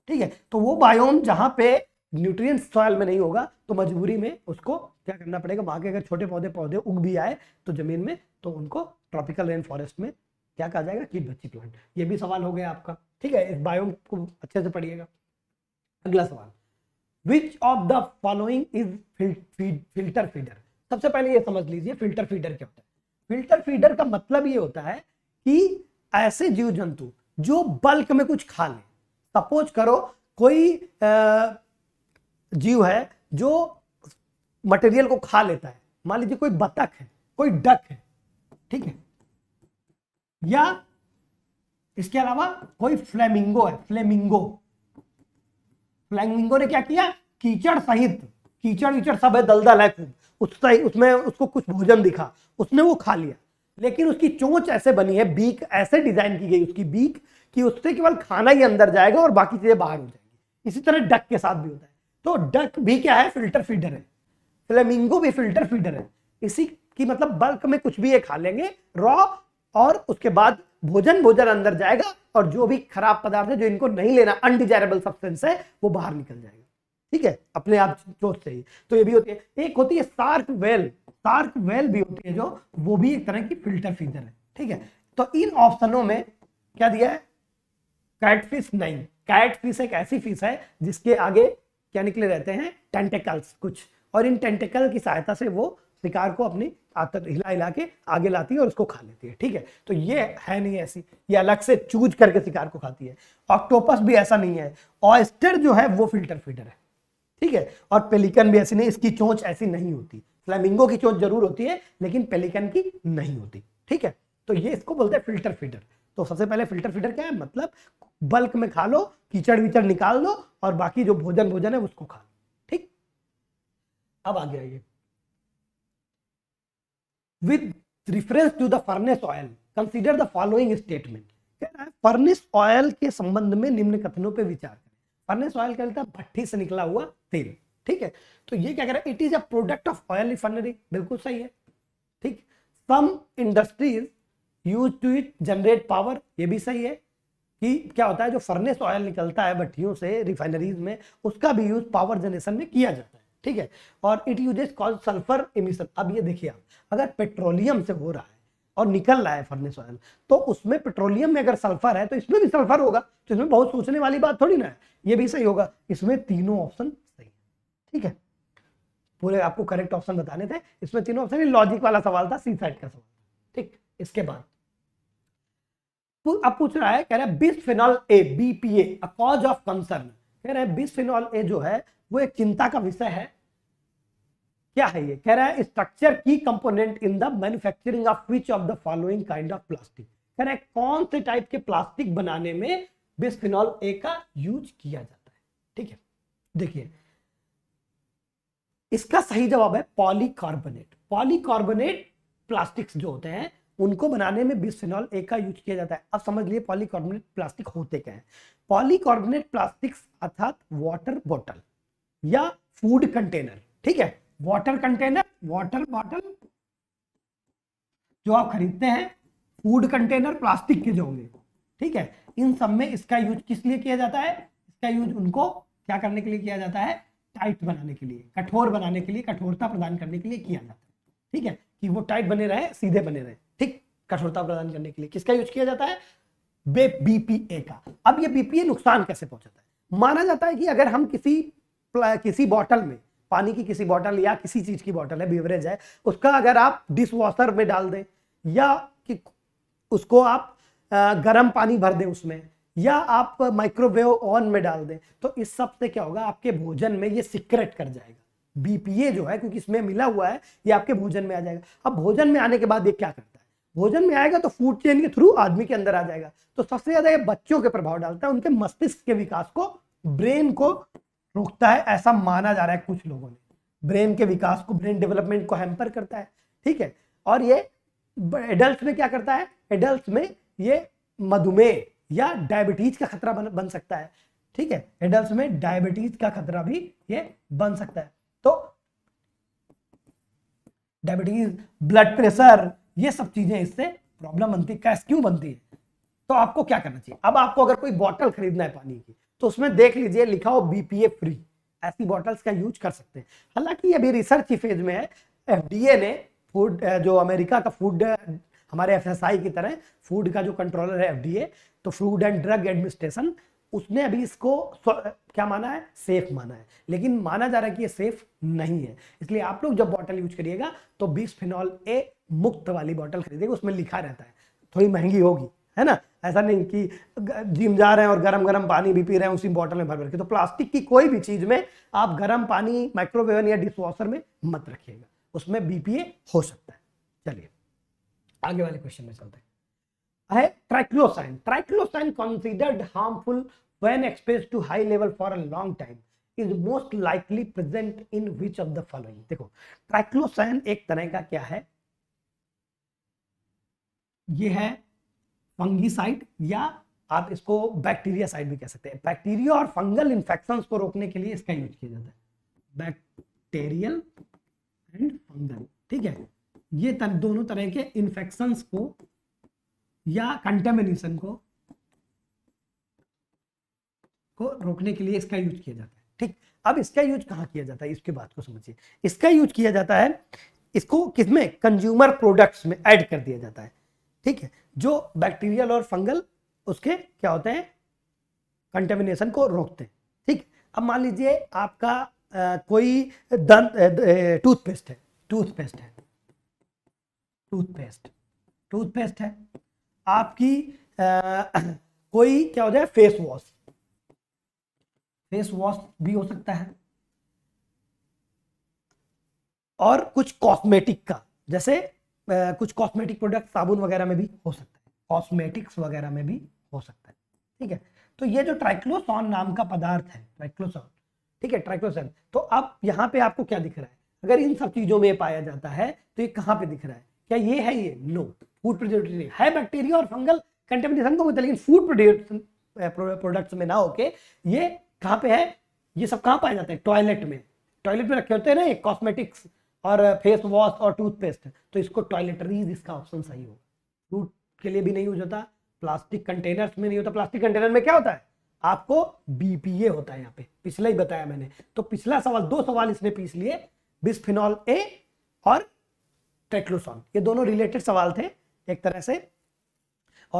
ठीक है तो वो बायोम जहां पे न्यूट्रिएंट्स सॉयल में नहीं होगा तो मजबूरी में उसको क्या करना पड़ेगा वहां के अगर छोटे पौधे पौधे उग भी आए तो जमीन में तो उनको ट्रॉपिकल रेन फॉरेस्ट में क्या कहा जाएगा कीट बच्ची प्लांट ये भी सवाल हो गया आपका ठीक है इस बायोम को अच्छे से पढ़िएगा अगला सवाल which of the following is filter feeder सबसे पहले ये समझ लीजिए फिल्टर फीडर क्या होता है फिल्टर फीडर का मतलब ये होता है कि ऐसे जीव जंतु जो बल्क में कुछ खा ले सपोज करो कोई जीव है जो मटेरियल को खा लेता है मान लीजिए कोई बतख है कोई डक है ठीक है या इसके अलावा कोई फ्लेमिंगो है फ्लेमिंगो फ्लेमिंगो ने क्या किया कीचड़ सहित कीचड़ वीचड़ सब है दलदल है खूब उसका उसमें उसको कुछ भोजन दिखा उसने वो खा लिया लेकिन उसकी चोंच ऐसे बनी है बीक ऐसे डिजाइन की गई उसकी बीक कि उससे केवल खाना ही अंदर जाएगा और बाकी चीजें बाहर हो जाएगी इसी तरह डक के साथ भी होता है तो डक भी क्या है फिल्टर फीडर है फ्लेमिंगो भी फिल्टर फीडर है इसी की मतलब बल्क में कुछ भी ये खा लेंगे रॉ और उसके बाद भोजन भोजन अंदर जाएगा और जो भी खराब पदार्थ है जो इनको नहीं लेना अनडिजायरेबल सब्सटेंस है वो बाहर निकल जाएगा ठीक है अपने आप हाँ। सोच ही तो ये भी होती है एक होती है सार्क वेल सार्क वेल भी होती है जो वो भी एक तरह की फिल्टर फीचर है ठीक है तो इन ऑप्शनों में क्या दिया है कैटफिश नहीं कैटफिश एक ऐसी फिश है जिसके आगे क्या निकले रहते हैं टेंटेकल्स कुछ और इन टेंटेकल की सहायता से वो शिकार को अपनी आतर हिला हिला के आगे लाती है और उसको खा लेती है ठीक है तो ये है नहीं ऐसी ये अलग से चूज करके शिकार को खाती है ऑक्टोपस भी ऐसा नहीं है ऑयस्टर जो है वो फिल्टर फीडर है ठीक है और पेलिकन भी ऐसी नहीं इसकी चोंच ऐसी नहीं होती फ्लैमिंगो की चोंच जरूर होती है लेकिन पेलिकन की नहीं होती ठीक है तो ये इसको बोलते हैं फिल्टर फीडर तो सबसे पहले फिल्टर फीडर क्या है मतलब बल्क में खा लो कीचड़ वीचड़ निकाल दो और बाकी जो भोजन भोजन है उसको खा लो ठीक अब आगे आइए with reference to the furnace oil consider the following statement furnace oil के संबंध में निम्न कथनों पर विचार फर्नेस ऑयल क्या होता है भट्टी से निकला हुआ तेल ठीक है तो ये क्या कह रहा है it is a product of oil refinery बिल्कुल सही है ठीक some industries use to it generate power ये भी सही है कि क्या होता है जो फर्नेस ऑयल निकलता है भट्टियों से रिफाइनरीज में उसका भी यूज पावर जनरेशन में किया जाता है ठीक है और it use call sulphur emission अब ये देखिए आप अगर पेट्रोलियम से हो रहा है और निकल रहा है फर्नेस ऑयल तो उसमें पेट्रोलियम में अगर सल्फर है तो इसमें भी सल्फर होगा तो इसमें बहुत सोचने वाली बात थोड़ी ना है ये भी सही होगा इसमें तीनों ऑप्शन सही है ठीक है पूरे आपको करेक्ट ऑप्शन बताने थे इसमें तीनों ऑप्शन लॉजिक वाला सवाल था सी साइड का सवाल ठीक इसके बाद तो अब पूछ रहा है कह रहा है phenol A BPA cause of concern कह हैं बिस फिनॉल ए जो है वो एक चिंता का विषय है क्या है ये कह रहा है स्ट्रक्चर की component in the manufacturing of which of the following kind of plastic कह रहा है कौन से टाइप के प्लास्टिक बनाने में बिस्फिनॉल ए का यूज किया जाता है ठीक है देखिए इसका सही जवाब है पॉलीकार्बोनेट पॉलीकार्बोनेट प्लास्टिक्स जो होते हैं उनको बनाने में बिस्फिनॉल ए का यूज किया जाता है अब समझ लिए पॉलीकार्बोनेट प्लास्टिक होते क्या है पॉलीकार्बोनेट प्लास्टिक्स अर्थात वाटर बॉटल या फूड कंटेनर ठीक है वाटर कंटेनर वाटर बॉटल जो आप खरीदते हैं फूड कंटेनर प्लास्टिक के जो होंगे ठीक है इन सब में इसका यूज किस लिए किया जाता है इसका यूज उनको क्या करने के लिए किया जाता है टाइट बनाने के लिए कठोर बनाने के लिए कठोरता प्रदान करने के लिए किया जाता है ठीक है कि वो टाइट बने रहे सीधे बने रहे ठीक कठोरता प्रदान करने के लिए किसका यूज किया जाता है बे बीपीए का अब ये बीपीए नुकसान कैसे पहुंचाता है माना जाता है कि अगर हम किसी किसी बॉटल में पानी की किसी बॉटल या किसी चीज़ की बॉटल है बेवरेज है उसका अगर आप डिश वॉशर में डाल दें या कि उसको आप गर्म पानी भर दें उसमें या आप माइक्रोवेव ऑन में डाल दें तो इस सब से क्या होगा आपके भोजन में ये सिक्रेट कर जाएगा बीपीए जो है क्योंकि इसमें मिला हुआ है ये आपके भोजन में आ जाएगा अब भोजन में आने के बाद ये क्या करता है भोजन में आएगा तो फूड चेन के थ्रू आदमी के अंदर आ जाएगा तो सबसे ज्यादा ये बच्चों के प्रभाव डालता है उनके मस्तिष्क के विकास को ब्रेन को रोकता है ऐसा माना जा रहा है कुछ लोगों ने ब्रेन के विकास को ब्रेन डेवलपमेंट को हेम्पर करता है ठीक है और ये एडल्ट में क्या करता है एडल्ट में ये मधुमेह या डायबिटीज का खतरा बन, बन सकता है ठीक है एडल्ट में डायबिटीज का खतरा भी ये बन सकता है तो डायबिटीज ब्लड प्रेशर ये सब चीजें इससे प्रॉब्लम बनती है कैस क्यों बनती है तो आपको क्या करना चाहिए अब आपको अगर कोई बॉटल खरीदना है पानी की तो उसमें देख लीजिए लिखा हो बीपीए फ्री ऐसी बॉटल्स का यूज कर सकते हैं हालांकि अभी रिसर्च की फेज में है एफडीए ने फूड जो अमेरिका का फूड हमारे एफएसआई की तरह फूड का जो कंट्रोलर है एफडीए तो फूड एंड ड्रग एडमिनिस्ट्रेशन उसने अभी इसको क्या माना है सेफ माना है लेकिन माना जा रहा है कि ये सेफ नहीं है इसलिए आप लोग जब बॉटल यूज करिएगा तो बीस फिनॉल ए मुक्त वाली बॉटल खरीदेगा उसमें लिखा रहता है थोड़ी महंगी होगी है ना ऐसा नहीं कि जिम जा रहे हैं और गरम गरम पानी भी पी रहे हैं उसी बॉटल में भर भर के तो प्लास्टिक की कोई भी चीज़ में आप गरम पानी माइक्रोवेवन या डिशवॉशर में मत रखिएगा उसमें बीपीए हो सकता है चलिए आगे वाले क्वेश्चन में चलते हैं triclosan triclosan considered harmful when exposed to high level for a long time is most likely present in which of the following देखो ट्राइक्लोसाइन एक तरह का क्या है यह है फंगीसाइड या आप इसको बैक्टीरिया साइड भी कह सकते हैं बैक्टीरिया और फंगल इन्फेक्शन को रोकने के लिए इसका यूज किया जाता है बैक्टेरियल एंड फंगल ठीक है ये तर, दोनों तरह के इन्फेक्शन को या कंटेमिनेशन को को रोकने के लिए इसका यूज किया जाता है ठीक अब इसका यूज कहाँ किया जाता है इसके बात को समझिए इसका यूज किया जाता है इसको किसमें कंज्यूमर प्रोडक्ट्स में ऐड कर दिया जाता है ठीक है जो बैक्टीरियल और फंगल उसके क्या होते हैं कंटेमिनेशन को रोकते हैं ठीक अब मान लीजिए आपका आ, कोई दंत टूथपेस्ट है टूथपेस्ट है टूथपेस्ट टूथपेस्ट है आपकी आ, कोई क्या हो जाए फेस वॉश फेस वॉश भी हो सकता है और कुछ कॉस्मेटिक का जैसे कुछ कॉस्मेटिक प्रोडक्ट साबुन वगैरह में भी हो सकता है कॉस्मेटिक्स वगैरह में भी हो सकता है ठीक है तो ये जो ट्राइक्लोसॉन नाम का पदार्थ है ट्राइक्लोसॉन ठीक है ट्राइक्लोसॉन तो अब यहाँ पे आपको क्या दिख रहा है अगर इन सब चीजों में पाया जाता है तो ये कहाँ पे दिख रहा है क्या ये है ये नो फूड प्रोड्यूटरी है बैक्टीरिया और फंगल कंटेमिनेशन का होता है लेकिन फूड प्रोड्यूशन प्रोडक्ट्स में ना होके ये कहाँ पे है ये सब कहाँ पाया जाता है टॉयलेट में टॉयलेट में रखे होते हैं ना ये कॉस्मेटिक्स और फेस वॉश और टूथपेस्ट तो इसको टॉयलेटरीज इसका ऑप्शन सही होगा फ्रूट के लिए भी नहीं यूज होता प्लास्टिक कंटेनर्स में नहीं होता प्लास्टिक कंटेनर में क्या होता है आपको बीपीए होता है यहाँ पे पिछला ही बताया मैंने तो पिछला सवाल दो सवाल इसने पीस लिए बिस्फिनॉल ए और टेट्लोसॉन ये दोनों रिलेटेड सवाल थे एक तरह से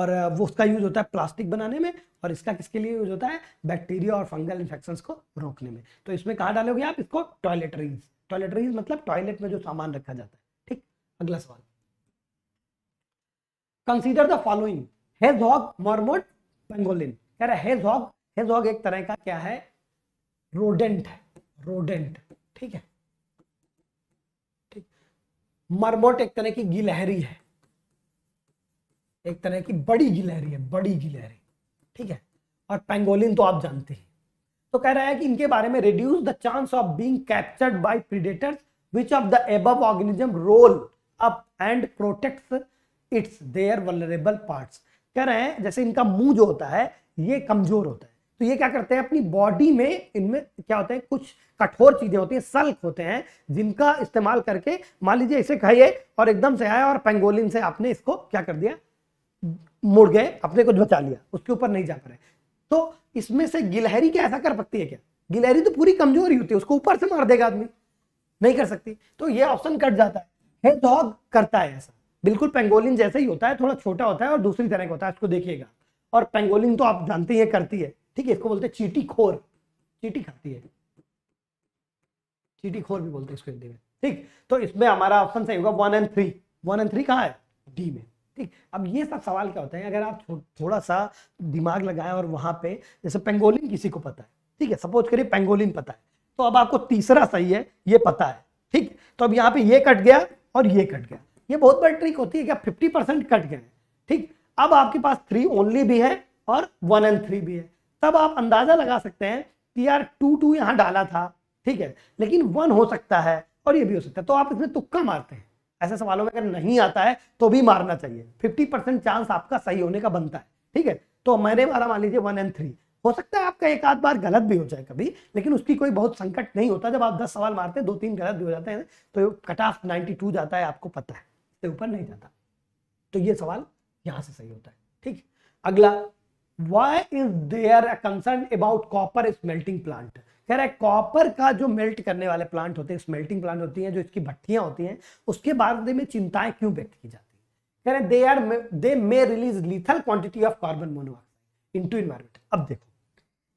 और वो उसका यूज होता है प्लास्टिक बनाने में और इसका किसके लिए यूज होता है बैक्टीरिया और फंगल इन्फेक्शन को रोकने में तो इसमें कहा डालोगे आप इसको टॉयलेटरीज टॉयलेटरीज मतलब टॉयलेट में जो सामान रखा जाता है ठीक अगला सवाल consider the following hedgehog marmot pangolin कह रहा है हेज हॉग हेज हॉग एक तरह का क्या है रोडेंट है रोडेंट ठीक है ठीक मरमोट एक तरह की गिलहरी है एक तरह की बड़ी गिलहरी है बड़ी गिलहरी ठीक है और पेंगोलिन तो आप जानते हैं तो कह रहा है कि इनके बारे में reduce the chance of being captured by predators which of the above organism roll up and protect its there vulnerable part कह रहे हैं जैसे इनका मुंह जो होता है ये कमजोर होता है तो ये क्या करते हैं अपनी बॉडी में इनमें क्या होते हैं कुछ कठोर चीजें होती हैं सल्क होते हैं जिनका इस्तेमाल करके मान लीजिए इसे खाइए और एकदम से आया और पेंगोलिन से आपने इसको क्या कर दिया मुड़ गए अपने को बचा लिया उसके ऊपर नहीं जा पा रहे तो इसमें से गिलहरी क्या ऐसा कर सकती है क्या गिलहरी तो पूरी कमजोर ही होती है उसको ऊपर से मार देगा आदमी नहीं कर सकती तो ये ऑप्शन कट जाता है हेडहॉग करता है ऐसा बिल्कुल पेंगोलिन जैसे ही होता है थोड़ा छोटा होता है और दूसरी तरह का होता है इसको देखिएगा और पेंगोलिन तो आप जानते ही करती है ठीक है इसको बोलते हैं चीटी खोर चीटी खाती है चीटी खोर भी बोलते हैं इसको हिंदी में ठीक तो इसमें हमारा ऑप्शन सही होगा one and three one and three कहाँ है डी में ठीक अब ये सब सवाल क्या होता है अगर आप थो, थोड़ा सा दिमाग लगाएं और वहां पे जैसे पेंगोलिन किसी को पता है ठीक है सपोज करिए पेंगोलिन पता है तो अब आपको तीसरा सही है ये पता है ठीक तो अब यहाँ पे ये कट गया और ये कट गया ये बहुत बड़ी ट्रिक होती है कि आप फिफ्टी परसेंट कट गए ठीक अब आपके पास थ्री ओनली भी है और वन एंड थ्री भी है तब आप अंदाजा लगा सकते हैं कि यार टू टू यहाँ डाला था ठीक है लेकिन वन हो सकता है और ये भी हो सकता है तो आप इसमें तुक्का मारते हैं ऐसे सवालों में अगर नहीं आता है तो भी मारना चाहिए फिफ्टी परसेंट चांस आपका सही होने का बनता है ठीक है तो मैंने मारा मान लीजिए वन एंड थ्री हो सकता है आपका एक आध बार गलत भी हो जाए कभी लेकिन उसकी कोई बहुत संकट नहीं होता जब आप दस सवाल मारते हैं दो तीन गलत भी हो जाते हैं तो कट ऑफ नाइन्टी टू जाता है आपको पता है तो ऊपर नहीं जाता तो ये सवाल यहाँ से सही होता है ठीक अगला why is there a concern about copper smelting plant कह रहा है कॉपर का जो मेल्ट करने वाले प्लांट होते हैं स्मेल्टिंग प्लांट होती हैं जो इसकी भट्टियां होती हैं उसके बारे में चिंताएं क्यों व्यक्त की जाती है कह रहे they are they may release lethal quantity of carbon monoxide to environment अब देखो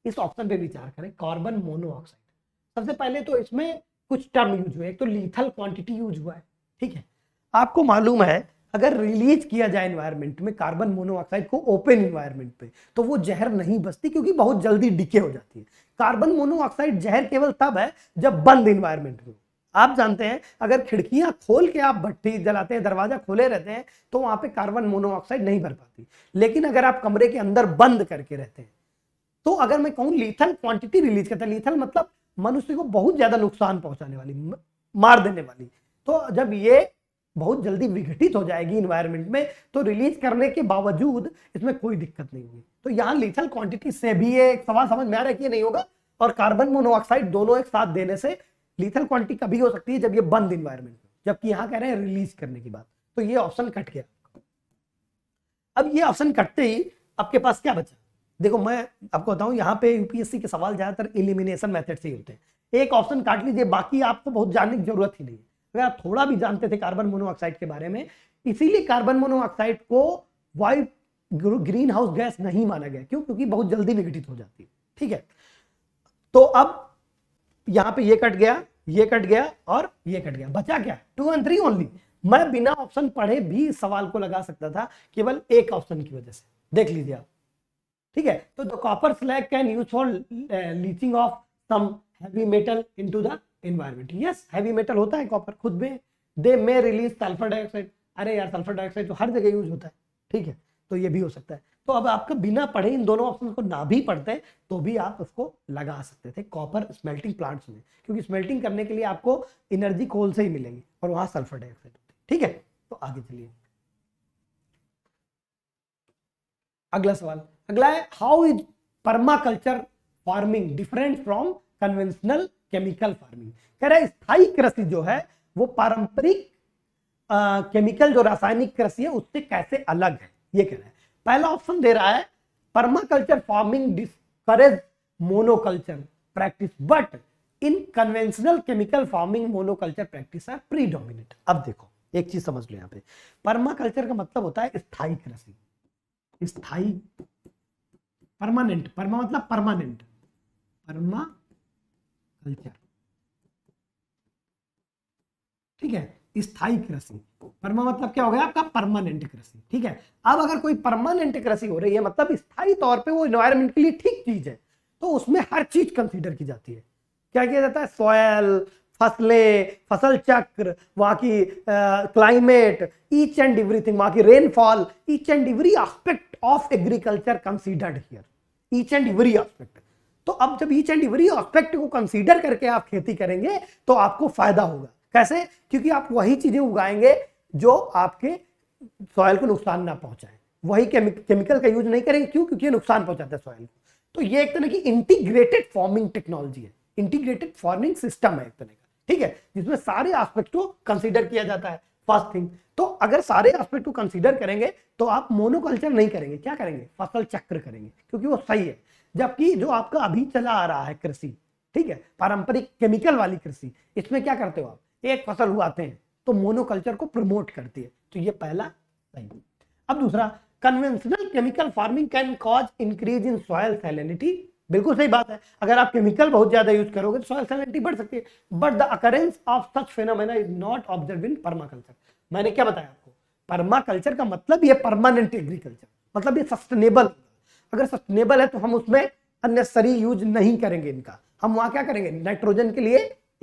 इस ऑप्शन पे विचार करें कार्बन मोनोऑक्साइड सबसे पहले तो इसमें कुछ टर्म यूज हुए एक तो लीथल क्वांटिटी यूज हुआ है ठीक है आपको मालूम है अगर रिलीज किया जाए इन्वायरमेंट में कार्बन मोनोऑक्साइड को ओपन इन्वायरमेंट पे तो वो जहर नहीं बचती क्योंकि बहुत जल्दी डिके हो जाती है कार्बन मोनोऑक्साइड जहर केवल तब है जब बंद इन्वायरमेंट में आप जानते हैं अगर खिड़कियां खोल के आप भट्टी जलाते हैं दरवाजा खोले रहते हैं तो वहां पे कार्बन मोनोऑक्साइड नहीं भर पाती लेकिन अगर आप कमरे के अंदर बंद करके रहते हैं तो अगर मैं कहूँ लीथल क्वांटिटी रिलीज करता है लीथल मतलब मनुष्य को बहुत ज्यादा नुकसान पहुंचाने वाली मार देने वाली तो जब ये बहुत जल्दी विघटित हो जाएगी इन्वायरमेंट में तो रिलीज करने के बावजूद इसमें कोई दिक्कत नहीं होगी तो यहाँ लिथल क्वांटिटी से भी ये एक सवाल समझ में आ रहा है कि नहीं होगा और कार्बन मोनोऑक्साइड दोनों एक साथ देने से लिथल क्वांटिटी कभी हो सकती है जब ये बंद इन्वायरमेंट में जबकि यहाँ कह रहे हैं रिलीज करने की बात तो ये ऑप्शन कट गया अब ये ऑप्शन कटते ही आपके पास क्या बचा देखो मैं आपको बताऊं यहाँ पे यूपीएससी के सवाल ज्यादातर इलिमिनेशन मेथड से ही होते हैं एक ऑप्शन काट लीजिए बाकी आपको तो बहुत जानने की जरूरत ही नहीं है अगर आप थोड़ा भी जानते थे कार्बन मोनोऑक्साइड के बारे में इसीलिए कार्बन मोनोऑक्साइड को वाइट ग्रीन हाउस गैस नहीं माना गया क्यों क्योंकि बहुत जल्दी विघटित हो जाती है ठीक है तो अब यहां पे ये कट गया ये कट गया और ये कट गया बचा क्या टू एंड थ्री ओनली मैं बिना ऑप्शन पढ़े भी सवाल को लगा सकता था केवल एक ऑप्शन की वजह से देख लीजिए आप ठीक है तो the copper slag can use for leaching of some heavy metal into the environment yes heavy metal होता है कॉपर खुद में they may release sulphur dioxide अरे यार सल्फर डाइऑक्साइड तो हर जगह यूज होता है ठीक है तो ये भी हो सकता है तो अब आपको बिना पढ़े इन दोनों ऑप्शन को ना भी पढ़ते तो भी आप उसको लगा सकते थे कॉपर स्मेल्टिंग प्लांट्स में क्योंकि स्मेल्टिंग करने के लिए आपको एनर्जी कोल से ही मिलेंगे और वहां सल्फर डाइऑक्साइड ठीक है तो आगे चलिए अगला सवाल अगला है how is permaculture farming different from conventional chemical farming कह रहा है स्थाई कृषि जो है वो पारंपरिक केमिकल जो रासायनिक कृषि है उससे कैसे अलग है ये कह रहा है पहला ऑप्शन दे रहा है permaculture farming discourage monoculture practice but in conventional chemical farming monoculture practice are predominate अब देखो एक चीज समझ लो यहां पे परमाकल्चर का मतलब होता है स्थाई कृषि स्थाई परमानेंट परमा मतलब परमानेंट परमा कल्चर ठीक है स्थाई कृषि परमा मतलब क्या हो गया आपका परमानेंट कृषि ठीक है अब अगर कोई परमानेंट कृषि हो रही है मतलब स्थाई तौर पे वो इन्वायरमेंट के लिए ठीक चीज है तो उसमें हर चीज कंसीडर की जाती है क्या किया जाता है सॉयल फसलें फसल चक्र वहाँ की क्लाइमेट ईच एंड एवरीथिंग वहाँ की rainfall each and every aspect of agriculture considered here each and every aspect तो अब जब ईच एंड एवरी ऑस्पेक्ट को कंसीडर करके आप खेती करेंगे तो आपको फायदा होगा कैसे क्योंकि आप वही चीजें उगाएंगे जो आपके सॉयल को नुकसान ना पहुंचाए वही केमिकल का यूज नहीं करेंगे क्यों क्योंकि नुकसान पहुंचाता है सॉयल को तो ये एक तरह की इंटीग्रेटेड फार्मिंग टेक्नोलॉजी है इंटीग्रेटेड फार्मिंग सिस्टम है एक तरह का ठीक है जिसमें सारे एस्पेक्ट को कंसिडर किया जाता है फर्स्ट थिंग तो अगर सारे एस्पेक्ट को कंसीडर करेंगे तो आप मोनोकल्चर नहीं करेंगे क्या करेंगे फसल चक्र करेंगे क्योंकि वो सही है जबकि जो आपका अभी चला आ रहा है कृषि ठीक है पारंपरिक केमिकल वाली कृषि इसमें क्या करते हो आप एक फसल उगाते हैं तो मोनोकल्चर को प्रमोट करती है तो ये पहला सही अब दूसरा conventional chemical farming can cause increase in soil salinity बिल्कुल सही बात है अगर आप केमिकल बहुत ज्यादा यूज करोगे तो सॉयल सैलिनिटी बढ़ सकती है but the occurrence of such phenomena is not observe in permaculture मैंने क्या बताया आपको परमाकल्चर का मतलब ये परमानेंट एग्रीकल्चर मतलब ये सस्टेनेबल अगर सस्टेनेबल है तो हम उसमें अननेसरी यूज नहीं करेंगे इनका हम वहां क्या करेंगे नाइट्रोजन के लिए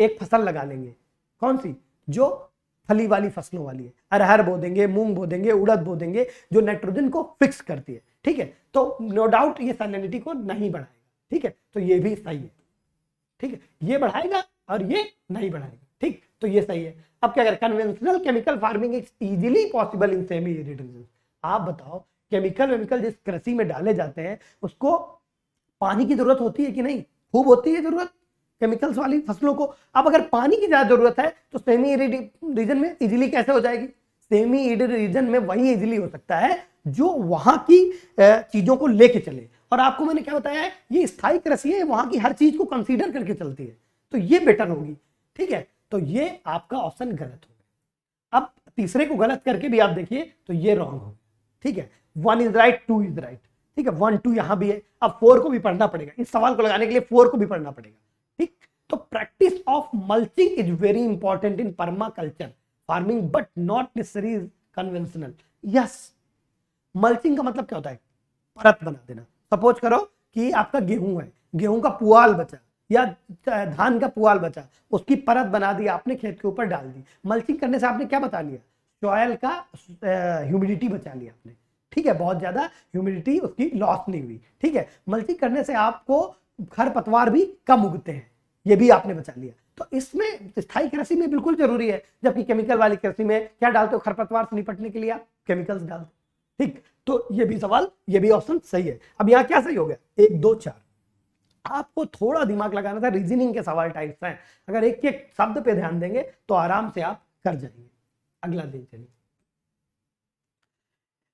एक फसल लगा लेंगे कौन सी जो फली वाली फसलों वाली है अरहर बो देंगे मूंग बो देंगे उड़द बो देंगे जो नाइट्रोजन को फिक्स करती है ठीक है तो नो डाउट ये सैलिनिटी को नहीं बढ़ाएगा ठीक है तो ये भी सही है ठीक है ये बढ़ाएगा और ये नहीं बढ़ाएगा ठीक तो ये सही है अब क्या करें conventional chemical farming is easily possible in semi आप बताओ केमिकल वेमिकल जिस कृषि में डाले जाते हैं उसको पानी की जरूरत होती है कि नहीं खूब होती है जरूरत केमिकल्स वाली फसलों को अब अगर पानी की ज़्यादा जरूरत है तो सेमी रीजन में इजिली कैसे हो जाएगी सेमी एरिड रीजन में वही इजिली हो सकता है जो वहां की चीज़ों को लेके चले और आपको मैंने क्या बताया है ये स्थायी कृषि है वहां की हर चीज़ को कंसीडर करके चलती है तो ये बेटर होगी ठीक है तो ये आपका ऑप्शन गलत होगा अब तीसरे को गलत करके भी आप देखिए तो ये रॉन्ग होगा ठीक है one is right two is right ठीक है वन टू यहां भी है अब फोर को भी पढ़ना पड़ेगा इस सवाल को लगाने के लिए फोर को भी पढ़ना पड़ेगा ठीक तो practice of mulching is very important in permaculture farming but not conventional yes mulching का मतलब क्या होता है परत बना देना सपोज करो कि आपका गेहूं है गेहूं का पुआल बचा या धान का पुआल बचा उसकी परत बना दी आपने खेत के ऊपर डाल दी मल्चिंग करने से आपने क्या बता लिया सॉयल का ह्यूमिडिटी uh, बचा लिया आपने ठीक है बहुत ज़्यादा ह्यूमिडिटी उसकी लॉस नहीं हुई ठीक है मल्टी करने से आपको खरपतवार भी कम उगते हैं ये भी आपने बचा लिया तो इसमें स्थाई कृषि में बिल्कुल जरूरी है जबकि केमिकल वाली कृषि में क्या डालते हो खरपतवार से निपटने के लिए आप केमिकल्स डालते ठीक तो ये भी सवाल ये भी ऑप्शन सही है अब यहाँ क्या सही हो गया एक दो चार आपको थोड़ा दिमाग लगाना था रीजनिंग के सवाल टाइप्स हैं अगर एक एक शब्द पे ध्यान देंगे तो आराम से आप कर जाएंगे अगला दिन चलिए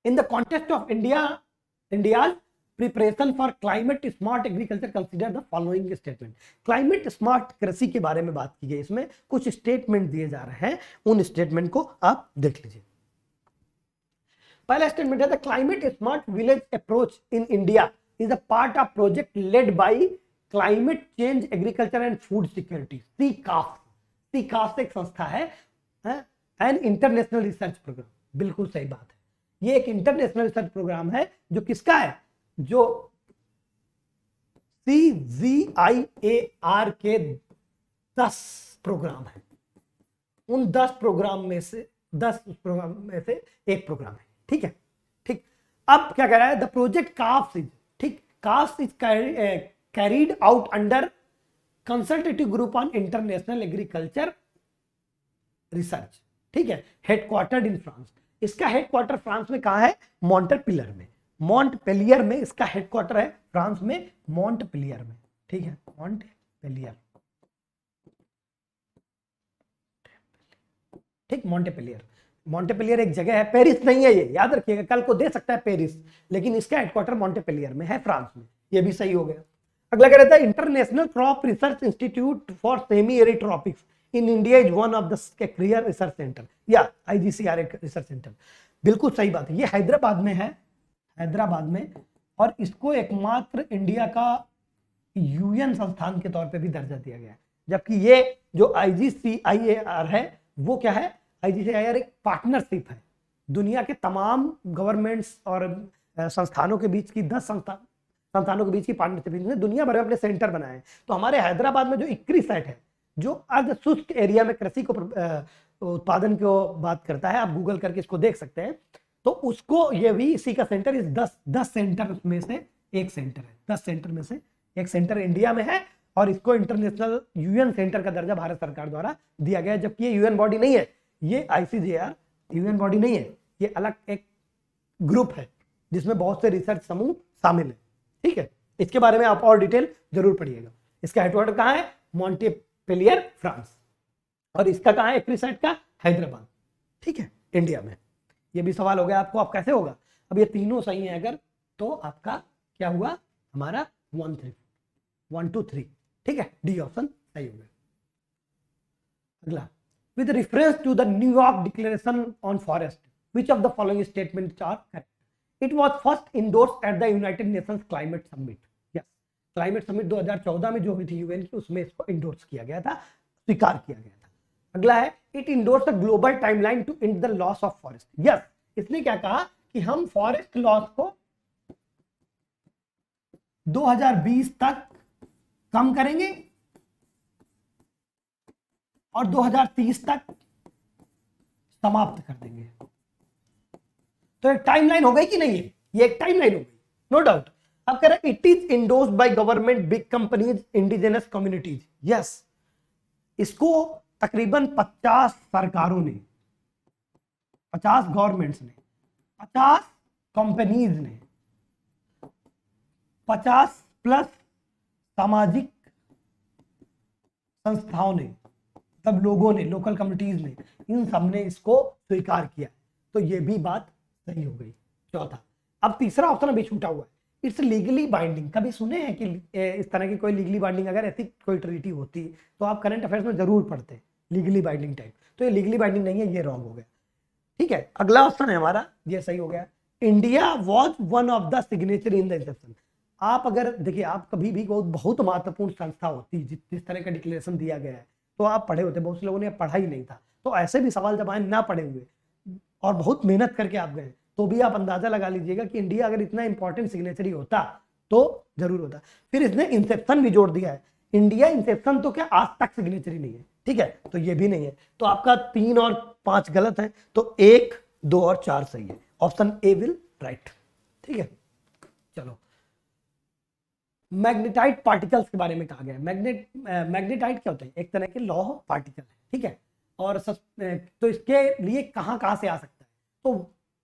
in the context of India India preparation for climate smart agriculture consider the following statement climate smart कृषि के बारे में बात की गई इसमें कुछ स्टेटमेंट दिए जा रहे हैं उन स्टेटमेंट को आप देख लीजिए पहला स्टेटमेंट है climate smart village approach in India is a part of project led by climate change agriculture and food security C CAF C CAF एक संस्था है, है? एन इंटरनेशनल रिसर्च प्रोग्राम बिल्कुल सही बात है ये एक इंटरनेशनल रिसर्च प्रोग्राम है जो किसका है जो सी जी आई ए आर के दस प्रोग्राम है उन दस प्रोग्राम में से दस प्रोग्राम में से एक प्रोग्राम है ठीक है ठीक अब क्या कह रहा है द प्रोजेक्ट काफ्स इज ठीक CAFS is carried out under consultative group on international agriculture research ठीक है हेडक्वार्टर इन फ्रांस इसका हेडक्वार्टर फ्रांस में कहा है मॉन्टपिलर में मॉन्ट पेलियर में इसका हेडक्वार्टर है फ्रांस में मॉन्ट पेलियर में ठीक है पेलियर ठीक मॉन्टेपेलियर मॉन्टेपेलियर एक जगह है पेरिस नहीं है ये याद रखिएगा कल को दे सकता है पेरिस लेकिन इसका हेडक्वार्टर मॉन्टेपेलियर में है फ्रांस में ये भी सही हो गया अगला कह रहा था international crop research institute for semi arid tropics in India is one of the career research centre या आईजीसीआर रिसर्च सेंटर बिल्कुल सही बात है ये हैदराबाद में है हैदराबाद में और इसको एकमात्र इंडिया का यूएन संस्थान के तौर पे भी दर्जा दिया गया है जबकि ये जो आईजीसीआईएआर है वो क्या है आईजीसीआईआर एक पार्टनरशिप है दुनिया के तमाम गवर्नमेंट्स और संस्थानों के बीच की दस संस्थान संस्थानों के बीच की पार्टनरशिप दुनिया भर में अपने सेंटर बनाए हैं तो हमारे हैदराबाद में जो इक्कीस सेट है जो अर्ध शुष्क एरिया में कृषि को उत्पादन की बात करता है आप गूगल करके इसको देख सकते हैं तो उसको ये भी इसी का सेंटर इस दस दस सेंटर में से एक सेंटर है दस सेंटर में से एक सेंटर इंडिया में है और इसको इंटरनेशनल यूएन सेंटर का दर्जा भारत सरकार द्वारा दिया गया है जबकि ये यूएन बॉडी नहीं है ये आईसीजेआर यूएन बॉडी नहीं है ये अलग एक ग्रुप है जिसमें बहुत से रिसर्च समूह शामिल है ठीक है इसके बारे में आप और डिटेल जरूर पढ़िएगा इसका हेडक्वार्टर कहाँ है मॉन्टे फिलियर फ्रांस और इसका कहा है क्रिसेट का हैदराबाद ठीक है इंडिया में ये भी सवाल हो गया आपको आप कैसे होगा अब ये तीनों सही है अगर तो आपका क्या हुआ हमारा one three one two three ठीक है डी ऑप्शन सही हो गया अगला with reference to the New York declaration on forest which of the following statement are correct it was first endorse at the United nation climate summit climate summit 2014 में जो हुई थी यूएन की उसमें इसको इंडोर्स किया गया था स्वीकार किया गया था अगला है it endorse the global timeline to end the loss of forest yes इसने क्या कहा कि हम फॉरेस्ट लॉस को 2020 तक कम करेंगे और 2030 तक समाप्त कर देंगे तो एक टाइमलाइन हो गई कि नहीं ये एक टाइमलाइन हो गई नो डाउट अब कह रहा है it is endorsed by government big companies indigenous communities yes इसको तकरीबन 50 सरकारों ने 50 गवर्नमेंट्स ने 50 कंपनीज ने 50 प्लस सामाजिक संस्थाओं ने सब लोगों ने लोकल कम्युनिटीज ने इन सब ने इसको स्वीकार किया तो ये भी बात सही हो गई चौथा अब तीसरा ऑप्शन अभी छूटा हुआ है इट्स लीगली बाइंडिंग कभी सुने हैं कि इस तरह की कोई लीगली बाइंडिंग अगर ऐसी कोई ट्रीटी होती तो आप करंट अफेयर्स में जरूर पढ़ते लीगली बाइंडिंग टाइप तो ये लीगली बाइंडिंग नहीं है ये रॉन्ग हो गया ठीक है अगला ऑप्शन है हमारा ये सही हो गया India was one of the signature in the inception आप अगर देखिए आप कभी भी बहुत बहुत महत्वपूर्ण संस्था होती जिस जिस तरह का डिक्लेरेशन दिया गया है तो आप पढ़े होते बहुत से लोगों ने पढ़ा ही नहीं था तो ऐसे भी सवाल जब आए ना पढ़े हुए और बहुत मेहनत करके आप गए तो भी आप अंदाजा लगा लीजिएगा कि इंडिया अगर इतना इंपॉर्टेंट सिग्नेचरी होता तो जरूर होता फिर इसने इंसेप्शन भी जोड़ दिया है इंडिया इंसेप्शन तो क्या आज तक सिग्नेचरी नहीं है ठीक है तो ये भी नहीं है तो आपका तीन और पांच गलत है तो एक दो और चार सही है ऑप्शन ए विल राइट ठीक है चलो मैग्नेटाइट पार्टिकल्स के बारे में कहा गया मैग्नेट मैग्नेटाइट क्या होता है एक तरह के लौह पार्टिकल है ठीक है और सब तो इसके लिए कहां कहां से आ सकता है तो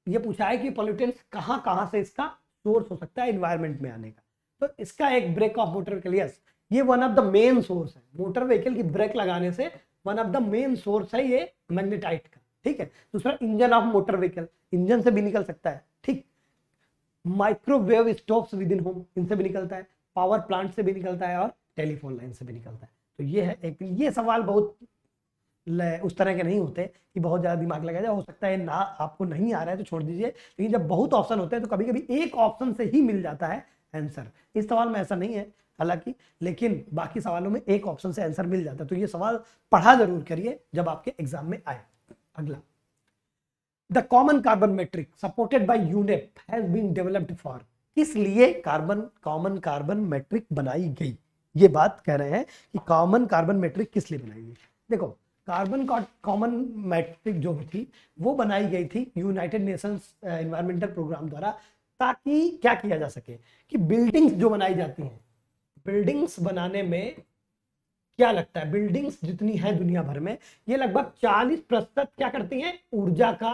ये पूछा है कि पोल्यूटेंट्स कहाँ कहाँ से इसका सोर्स हो सकता है इन्वायरमेंट में आने का तो इसका एक ब्रेक ऑफ मोटर क्लियर्स ये one of the main source है मोटर व्हीकल की ब्रेक लगाने से one of the main source है ये मैग्नेटाइट का ठीक है दूसरा engine of motor vehicle engine से भी निकल सकता है ठीक microwave stoves within home इनसे भी निकलता है पावर प्लांट से भी निकलता है और टेलीफोन लाइन से भी निकलता है तो ये है एक ये सवाल बहुत उस तरह के नहीं होते कि बहुत ज़्यादा दिमाग लगाया जाए हो सकता है ना आपको नहीं आ रहा है तो छोड़ दीजिए लेकिन जब बहुत ऑप्शन होते हैं तो कभी कभी एक ऑप्शन से ही मिल जाता है आंसर इस सवाल में ऐसा नहीं है हालांकि लेकिन बाकी सवालों में एक ऑप्शन से आंसर मिल जाता है तो ये सवाल पढ़ा जरूर करिए जब आपके एग्जाम में आए अगला the common carbon metric supported by UNEP has been developed for किस लिए कार्बन कॉमन कार्बन मेट्रिक बनाई गई ये बात कह रहे हैं कि कॉमन कार्बन मेट्रिक किस लिए बनाई गई देखो कार्बन का कॉमन मैट्रिक जो थी वो बनाई गई थी यूनाइटेड नेशंस इन्वायरमेंटल प्रोग्राम द्वारा ताकि क्या किया जा सके कि बिल्डिंग्स जो बनाई जाती हैं बिल्डिंग्स बनाने में क्या लगता है बिल्डिंग्स जितनी है दुनिया भर में ये लगभग 40 प्रतिशत क्या करती हैं ऊर्जा का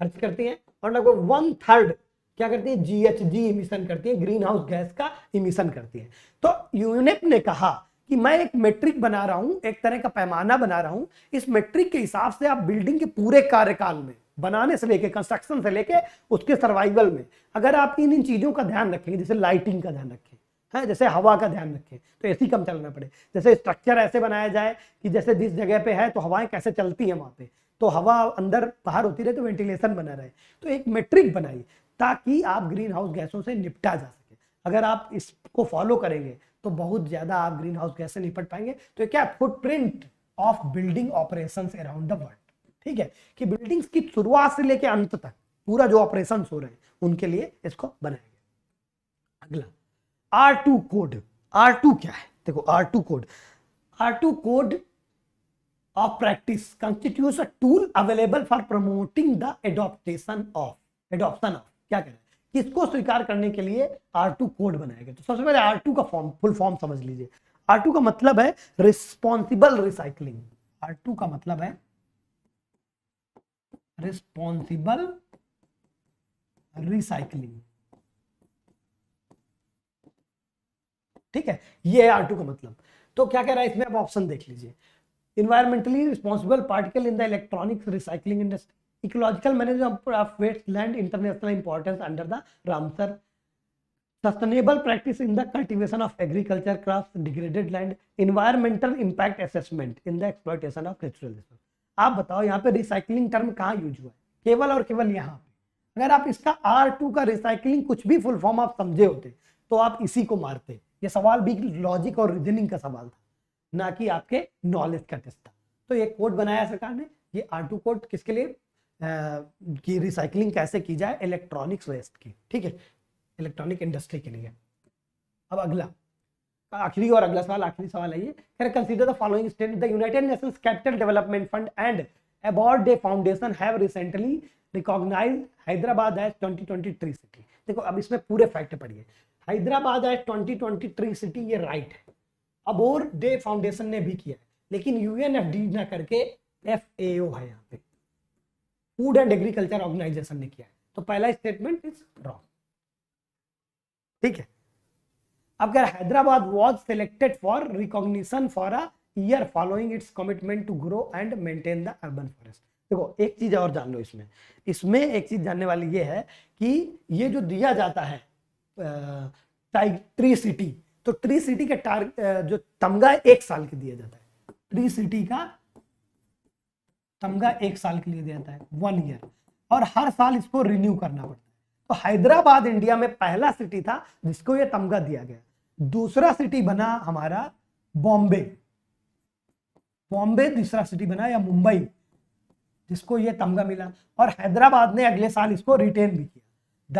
खर्च करती हैं और लगभग वन थर्ड क्या करती है जीएचजी इमिशन करती है ग्रीन हाउस गैस का इमिशन करती है तो यूनिप ने कहा कि मैं एक मेट्रिक बना रहा हूं एक तरह का पैमाना बना रहा हूं इस मेट्रिक के हिसाब से आप बिल्डिंग के पूरे कार्यकाल में बनाने से लेके कंस्ट्रक्शन से लेके उसके सर्वाइवल में अगर आप इन इन चीज़ों का ध्यान रखेंगे जैसे लाइटिंग का ध्यान रखें है जैसे हवा का ध्यान रखें तो एसी कम चलना पड़े जैसे स्ट्रक्चर ऐसे बनाया जाए कि जैसे जिस जगह पे है तो हवाएं कैसे चलती हैं वहाँ पे तो हवा अंदर बाहर होती रहे तो वेंटिलेशन बना रहे तो एक मेट्रिक बनाइए ताकि आप ग्रीन हाउस गैसों से निपटा जा सके अगर आप इसको फॉलो करेंगे तो बहुत ज्यादा आप ग्रीन हाउस गैस से निपट पाएंगे तो क्या footprint of building operation around the world ठीक है कि बिल्डिंग्स की शुरुआत से लेकर अंत तक पूरा जो ऑपरेशन हो रहे हैं उनके लिए इसको बनाएंगे अगला R two code R two क्या है देखो R two code R two code of practice constitute a tool available for promoting the adaptation of adoption of क्या कह रहे हैं किसको स्वीकार करने के लिए आर टू कोड बनाया गया तो सबसे पहले आर टू का फॉर्म फुल फॉर्म समझ लीजिए आर टू का मतलब है रिस्पॉन्सिबल रिसाइकलिंग आर टू का मतलब है रिस्पॉन्सिबल रिसाइकलिंग ठीक है ये है आर टू का मतलब तो क्या कह रहा है इसमें आप ऑप्शन देख लीजिए environmentally responsible particle in the electronics recycling industry ecological management of waste land international importance under the Ramsar sustainable practice in the cultivation of agriculture craft degraded land environmental impact assessment in the exploitation of natural resource आप बताओ यहाँ पे recycling term कहाँ use हुआ केवल और केवल यहाँ पे अगर आप इसका आर टू का रिसाइकिलिंग कुछ भी फुल फॉर्म आप समझे होते तो आप इसी को मारते ये सवाल भी लॉजिक और रीजनिंग का सवाल था ना कि आपके नॉलेज का टेस्ट था तो ये कोड बनाया सरकार ने ये आर टू कोड किसके लिए की रिसाइकलिंग कैसे की जाए इलेक्ट्रॉनिक्स वेस्ट की ठीक है इलेक्ट्रॉनिक इंडस्ट्री के लिए अब अगला आखिरी और अगला सवाल आखिरी सवाल है ये consider the following state the United Nations Capital Development Fund and अबॉर्ड Day Foundation have recently recognise Hyderabad as 2023 city देखो अब इसमें पूरे फैक्ट पढ़िए हैदराबाद एज 2023 सिटी ये राइट है अबोर डे फाउंडेशन ने भी किया है लेकिन यूएनएफडी ना करके एफ है यहाँ पे फूड एंड एग्रीकल्चर ऑर्गेनाइजेशन ने किया है तो पहला स्टेटमेंट इज रॉन्ग ठीक है अब कह Hyderabad was selected for recognition for a year following its commitment to grow and maintain the urban forest देखो एक चीज और जान लो इसमें इसमें एक चीज जानने वाली ये है कि ये जो दिया जाता है ट्री सिटी तो ट्री सिटी का टारगेट जो तमगा एक साल के दिया जाता है ट्री सिटी का तमगा एक साल के लिए दिया है वन ईयर और हर साल इसको रिन्यू करना पड़ता है तो हैदराबाद इंडिया में पहला सिटी था जिसको यह तमगा दिया गया दूसरा सिटी बना हमारा बॉम्बे बॉम्बे दूसरा सिटी बना या मुंबई जिसको यह तमगा मिला और हैदराबाद ने अगले साल इसको रिटेन भी किया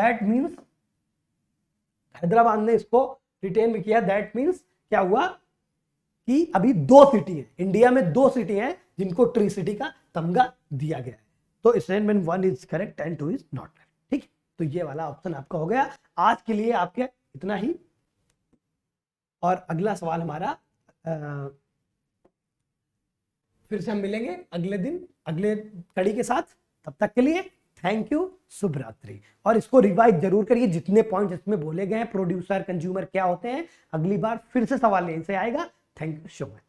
दैट मीन्स हैदराबाद ने इसको रिटेन भी किया दैट मीन्स क्या हुआ कि अभी दो सिटी है इंडिया में दो सिटी है जिनको ट्रिसिटी का तमगा दिया गया है तो statement one is correct and two is not correct ठीक तो ये वाला ऑप्शन आपका हो गया आज के लिए आपके इतना ही और अगला सवाल हमारा आ, फिर से हम मिलेंगे अगले दिन अगले कड़ी के साथ तब तक के लिए थैंक यू शुभ रात्रि और इसको रिवाइज जरूर करिए जितने पॉइंट इसमें बोले गए हैं प्रोड्यूसर कंज्यूमर क्या होते हैं अगली बार फिर से सवाल यहीं से आएगा थैंक यू सो मच